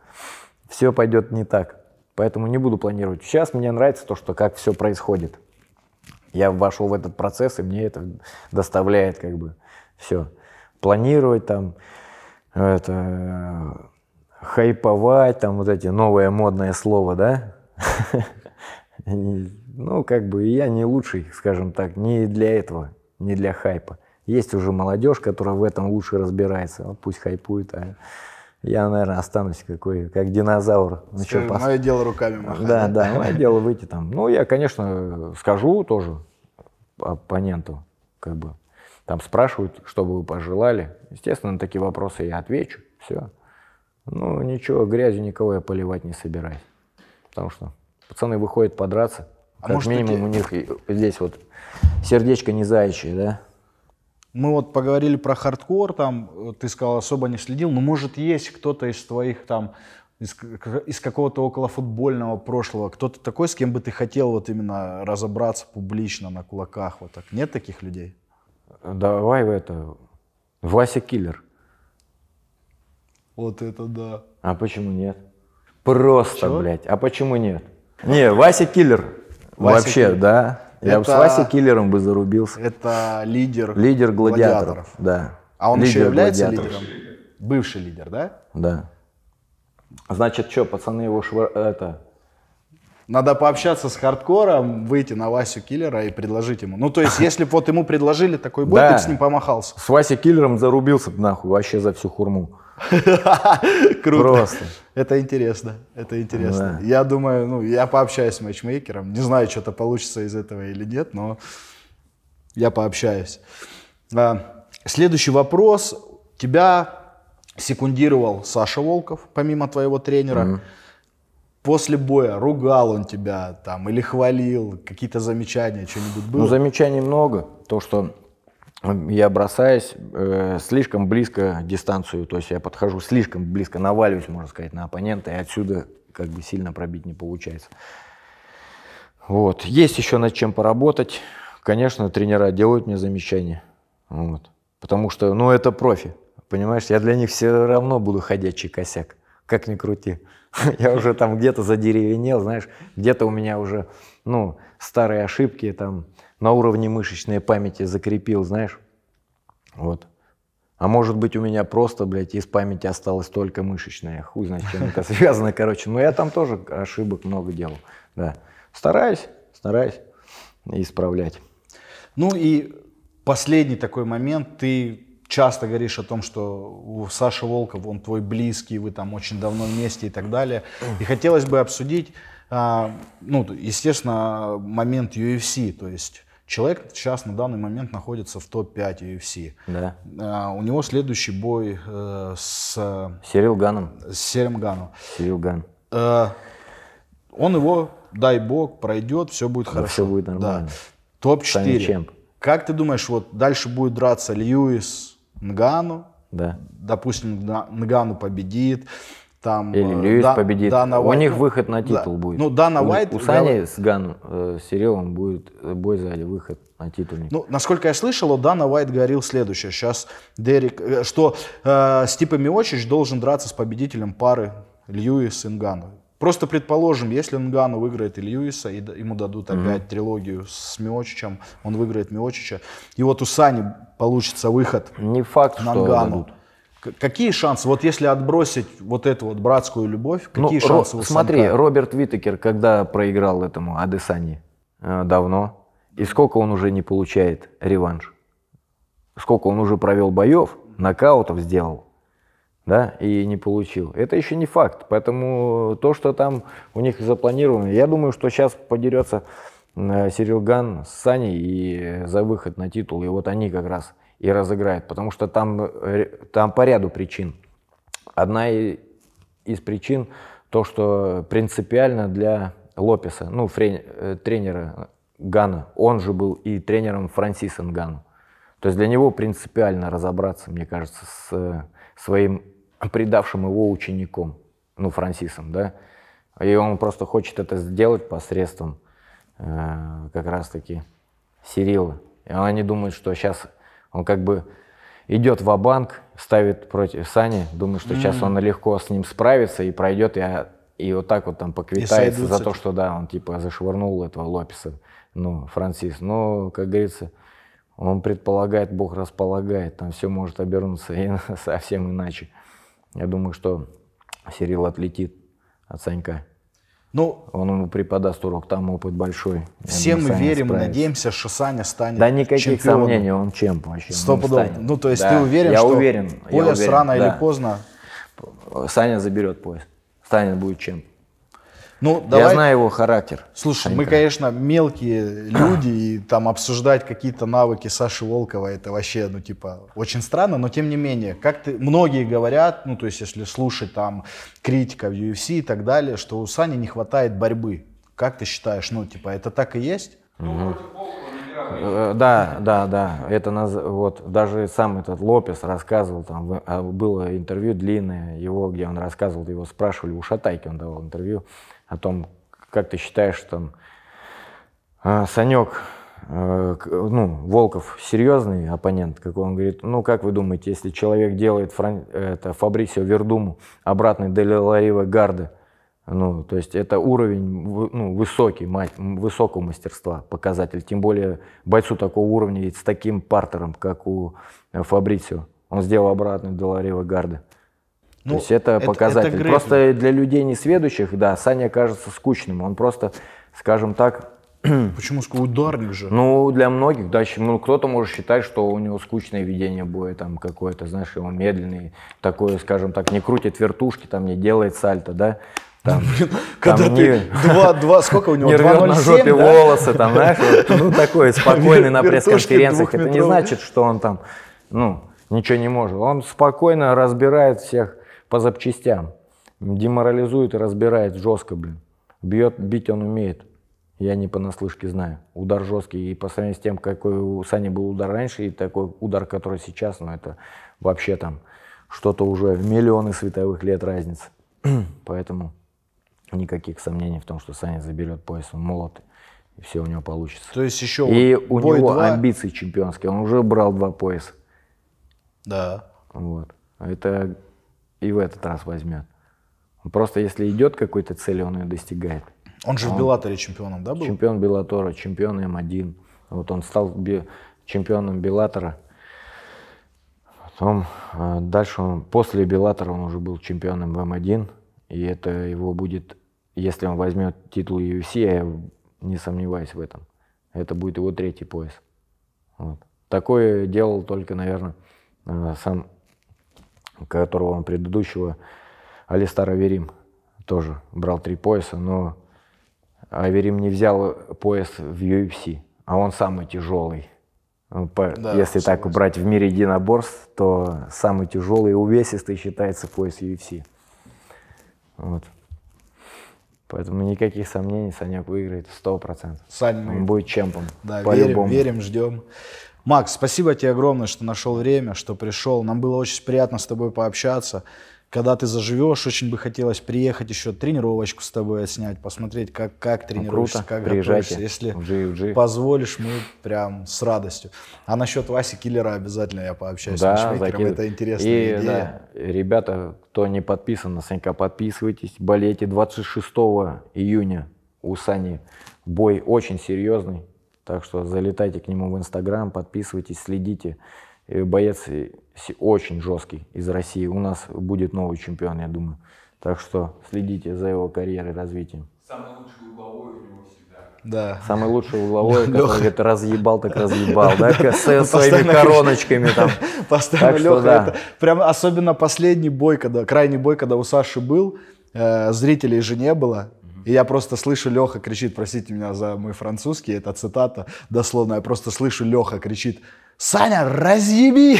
Все пойдет не так. Поэтому не буду планировать. Сейчас мне нравится то, что как все происходит. Я вошел в этот процесс, и мне это доставляет как бы все. Планировать там, это, хайповать, там вот эти новые модные слова, да? Ну, как бы я не лучший, скажем так, не для этого, не для хайпа. Есть уже молодежь, которая в этом лучше разбирается. Вот пусть хайпует, а я, наверное, останусь какой, как динозавр. Ну, Скажи, что, пос... мое дело руками махать. Да, да, мое дело выйти там. Ну, я, конечно, скажу тоже оппоненту, как бы, там спрашивают, что бы вы пожелали. Естественно, на такие вопросы я отвечу, все. Ну, ничего, грязью никого я поливать не собираюсь. Потому что пацаны выходят подраться, а как может, минимум таки... у них здесь вот сердечко не заячье, да? мы вот поговорили про хардкор, там, э, ты сказал, особо не следил, но может есть кто-то из твоих там, из, из какого-то околофутбольного прошлого, кто-то такой, с кем бы ты хотел вот именно разобраться публично на кулаках, вот так. Нет таких людей? Давай в это, Вася Киллер. Вот это да. А почему нет? Просто, Чего? блядь, а почему нет? Не, Вася Киллер. Вася Вообще, Киллер. да. Я это, бы с Васей Киллером бы зарубился. Это лидер, лидер гладиаторов. гладиаторов. Да. А он лидер еще является гладиаторов. лидером? Бывший лидер, да? Да. Значит, что, пацаны его швыр... это... Надо пообщаться с хардкором, выйти на Васю Киллера и предложить ему. Ну, то есть, если бы вот ему предложили такой бой, да. ты бы с ним помахался. С Васей Киллером зарубился бы нахуй вообще за всю хурму. Круто. Просто. Это интересно, это интересно. Да. Я думаю, ну, я пообщаюсь с матчмейкером. Не знаю, что-то получится из этого или нет, но я пообщаюсь. А, следующий вопрос. Тебя секундировал Саша Волков, помимо твоего тренера. Mm-hmm. После боя ругал он тебя там или хвалил, какие-то замечания, что-нибудь ну, было? Ну, замечаний много. То, что я бросаюсь э, слишком близко дистанцию, то есть я подхожу слишком близко, наваливаюсь, можно сказать, на оппонента, и отсюда как бы сильно пробить не получается. Вот. Есть еще над чем поработать. Конечно, тренера делают мне замечания. Вот. Потому что, ну, это профи. Понимаешь, я для них все равно буду ходячий косяк. Как ни крути. Я уже там где-то задеревенел, знаешь, где-то у меня уже, ну, старые ошибки там, на уровне мышечной памяти закрепил, знаешь, вот. А может быть, у меня просто, блядь, из памяти осталось только мышечная. Хуй знает, чем это связано, короче. Но я там тоже ошибок много делал, да. Стараюсь, стараюсь исправлять. Ну и последний такой момент. Ты часто говоришь о том, что у Саши Волков, он твой близкий, вы там очень давно вместе и так далее. И хотелось бы обсудить, а, ну, естественно, момент UFC, то есть Человек сейчас на данный момент находится в топ-5 UFC. Да. А, у него следующий бой э, с... Серил Ганом. С Серим Ганом. Серил Ган. Э, он его, дай бог, пройдет, все будет да хорошо. все будет нормально. Да. Топ-4. Как ты думаешь, вот дальше будет драться Льюис Нгану? Да. Допустим, Нгану победит. Там, Или э, Льюис да, победит. Дана Уайт, у них выход на титул да. будет. Ну, Дана Уайт... У, Сани да, с Ган э, с будет э, бой за выход на титул. Ну, насколько я слышал, Дана Уайт говорил следующее. Сейчас Дерек... Э, что э, Стипа Миочич должен драться с победителем пары Льюис и Нгану. Просто предположим, если Нгану выиграет и Льюиса, и ему дадут mm-hmm. опять трилогию с Миочичем, он выиграет Миочича, и вот у Сани получится выход Не факт, на что Нгану. дадут. Какие шансы, вот если отбросить вот эту вот братскую любовь, ну, какие ну, шансы Ро, у Смотри, Санка? Роберт Витекер, когда проиграл этому Адесани э, давно, и сколько он уже не получает реванш? Сколько он уже провел боев, нокаутов сделал, да, и не получил. Это еще не факт, поэтому то, что там у них запланировано, я думаю, что сейчас подерется э, Серилган с Саней и за выход на титул, и вот они как раз и разыграет, потому что там, э, там по ряду причин. Одна из причин то, что принципиально для Лопеса, ну, френ, э, тренера Гана, он же был и тренером Франсиса Гану. То есть для него принципиально разобраться, мне кажется, с э, своим предавшим его учеником, ну, Франсисом, да. И он просто хочет это сделать посредством э, как раз-таки Сирила. И они думают, что сейчас он как бы идет в банк ставит против Сани, думает, что сейчас он легко с ним справится и пройдет, и, а, и вот так вот там поквитается за то, что да, он типа зашвырнул этого Лопеса, ну, Франсис. Но, как говорится, он предполагает, Бог располагает, там все может обернуться и совсем иначе. Я думаю, что Сирил отлетит от Санька. Ну, он ему преподаст урок, там опыт большой. Все мы верим, справится. надеемся, что Саня станет Да никаких чемпионом. сомнений, он чем вообще. Стопудово. Ну, то есть да. ты уверен, я что уверен, пояс я уверен, рано да. или поздно... Саня заберет пояс. Саня будет чем. Ну, давай... Я знаю его характер. Слушай, мы, конечно, мелкие люди, и там обсуждать какие-то навыки Саши Волкова, это вообще, ну, типа, очень странно, но тем не менее, как ты, многие говорят, ну, то есть, если слушать там критиков UFC и так далее, что у Сани не хватает борьбы. Как ты считаешь, ну, типа, это так и есть? угу. Да, да, да. Это наз... вот даже сам этот Лопес рассказывал там а, было интервью длинное его, где он рассказывал, его спрашивали у Шатайки, он давал интервью о том, как ты считаешь, там, а, Санек, э, ну, Волков серьезный оппонент, как он говорит, ну, как вы думаете, если человек делает Фран... это, Фабрисио Вердуму обратный Дели Ларива Гарда, ну, то есть это уровень ну, высокий, мать, высокого мастерства показатель, тем более бойцу такого уровня и с таким партером, как у э, Фабрицио, Он сделал обратный Деларева Гарда. Ну, То есть это, это показатель. Это Просто для людей несведущих, да, Саня кажется скучным. Он просто, скажем так... Почему ударник же? Ну, для многих, да, ну, кто-то может считать, что у него скучное ведение боя там какое-то, знаешь, его медленный, такое, скажем так, не крутит вертушки, там не делает сальто, да, там, Блин, там когда не... ты два, два, сколько у него? Не рвет на жопе да? волосы, там, знаешь, вот, ну такой спокойный на пресс-конференциях. Это не значит, что он там, ну, ничего не может. Он спокойно разбирает всех, по запчастям. Деморализует и разбирает жестко, блин. Бьет, бить он умеет. Я не понаслышке знаю. Удар жесткий. И по сравнению с тем, какой у Сани был удар раньше, и такой удар, который сейчас, ну это вообще там что-то уже в миллионы световых лет разница. Поэтому никаких сомнений в том, что Саня заберет пояс, он молот, и все у него получится. То есть еще И вот у него 2... амбиции чемпионские, он уже брал два пояса. Да. Вот. Это и в этот раз возьмет. Просто если идет к какой-то цели, он ее достигает. Он же он, в Беллаторе чемпионом, да, был? Чемпион Беллатора, чемпион М1. Вот он стал би- чемпионом Беллатора. Потом э, дальше, он, после Беллатора он уже был чемпионом в М1. И это его будет, если он возьмет титул UFC, я не сомневаюсь в этом. Это будет его третий пояс. Вот. Такое делал только, наверное, э, сам которого он предыдущего, Алистар Аверим, тоже брал три пояса, но Аверим не взял пояс в UFC, а он самый тяжелый. Ну, по, да, если так убрать в мире единоборств, то самый тяжелый и увесистый считается пояс UFC. Вот. Поэтому никаких сомнений, Саняк выиграет 100%. Сань, Он будет чемпом. Да, верим, любому. верим, ждем. Макс, спасибо тебе огромное, что нашел время, что пришел. Нам было очень приятно с тобой пообщаться. Когда ты заживешь, очень бы хотелось приехать еще тренировочку с тобой снять, посмотреть, как, как тренируешься, ну, круто. как Приезжайте. готовишься. Если в G, в G. позволишь, мы прям с радостью. А насчет Васи Киллера обязательно я пообщаюсь да, с матчмейкером, это интересная и, идея. Да, ребята, кто не подписан на Санька, подписывайтесь, болейте 26 июня у Сани. Бой очень серьезный, так что залетайте к нему в Инстаграм, подписывайтесь, следите. Э, боец очень жесткий из России. У нас будет новый чемпион, я думаю. Так что следите за его карьерой, развитием. Самый лучший угловой у него всегда. Да. Самый лучший угловой, который говорит, разъебал, так разъебал, да, с своими короночками там. Постоянно Леха, прям особенно последний бой, когда, крайний бой, когда у Саши был, э, зрителей же не было, и я просто слышу, Леха кричит, простите меня за мой французский, это цитата дословно, я просто слышу, Леха кричит, Саня, разъеби!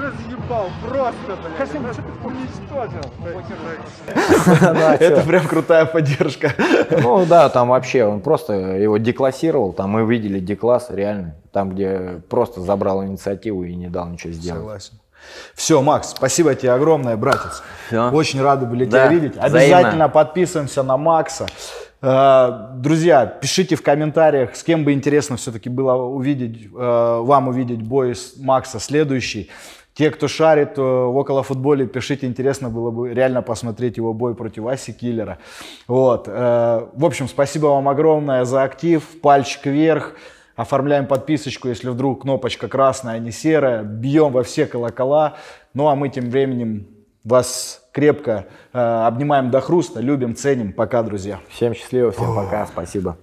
Разъебал просто, блядь. Это прям крутая поддержка. Ну да, там вообще он просто его деклассировал, там мы видели декласс реально, там где просто забрал инициативу и не дал ничего сделать. Согласен. Все, Макс, спасибо тебе огромное, братец. Все. Очень рады были да, тебя видеть. Обязательно взаимно. подписываемся на Макса. Э, друзья, пишите в комментариях, с кем бы интересно все-таки было увидеть, э, вам увидеть бой с Макса следующий. Те, кто шарит э, в около футболе, пишите, интересно было бы реально посмотреть его бой против Аси Киллера. Вот. В общем, спасибо вам огромное за актив, пальчик вверх оформляем подписочку, если вдруг кнопочка красная, а не серая, бьем во все колокола. Ну а мы тем временем вас крепко э, обнимаем до хруста, любим, ценим. Пока, друзья. Всем счастливо, всем пока, спасибо.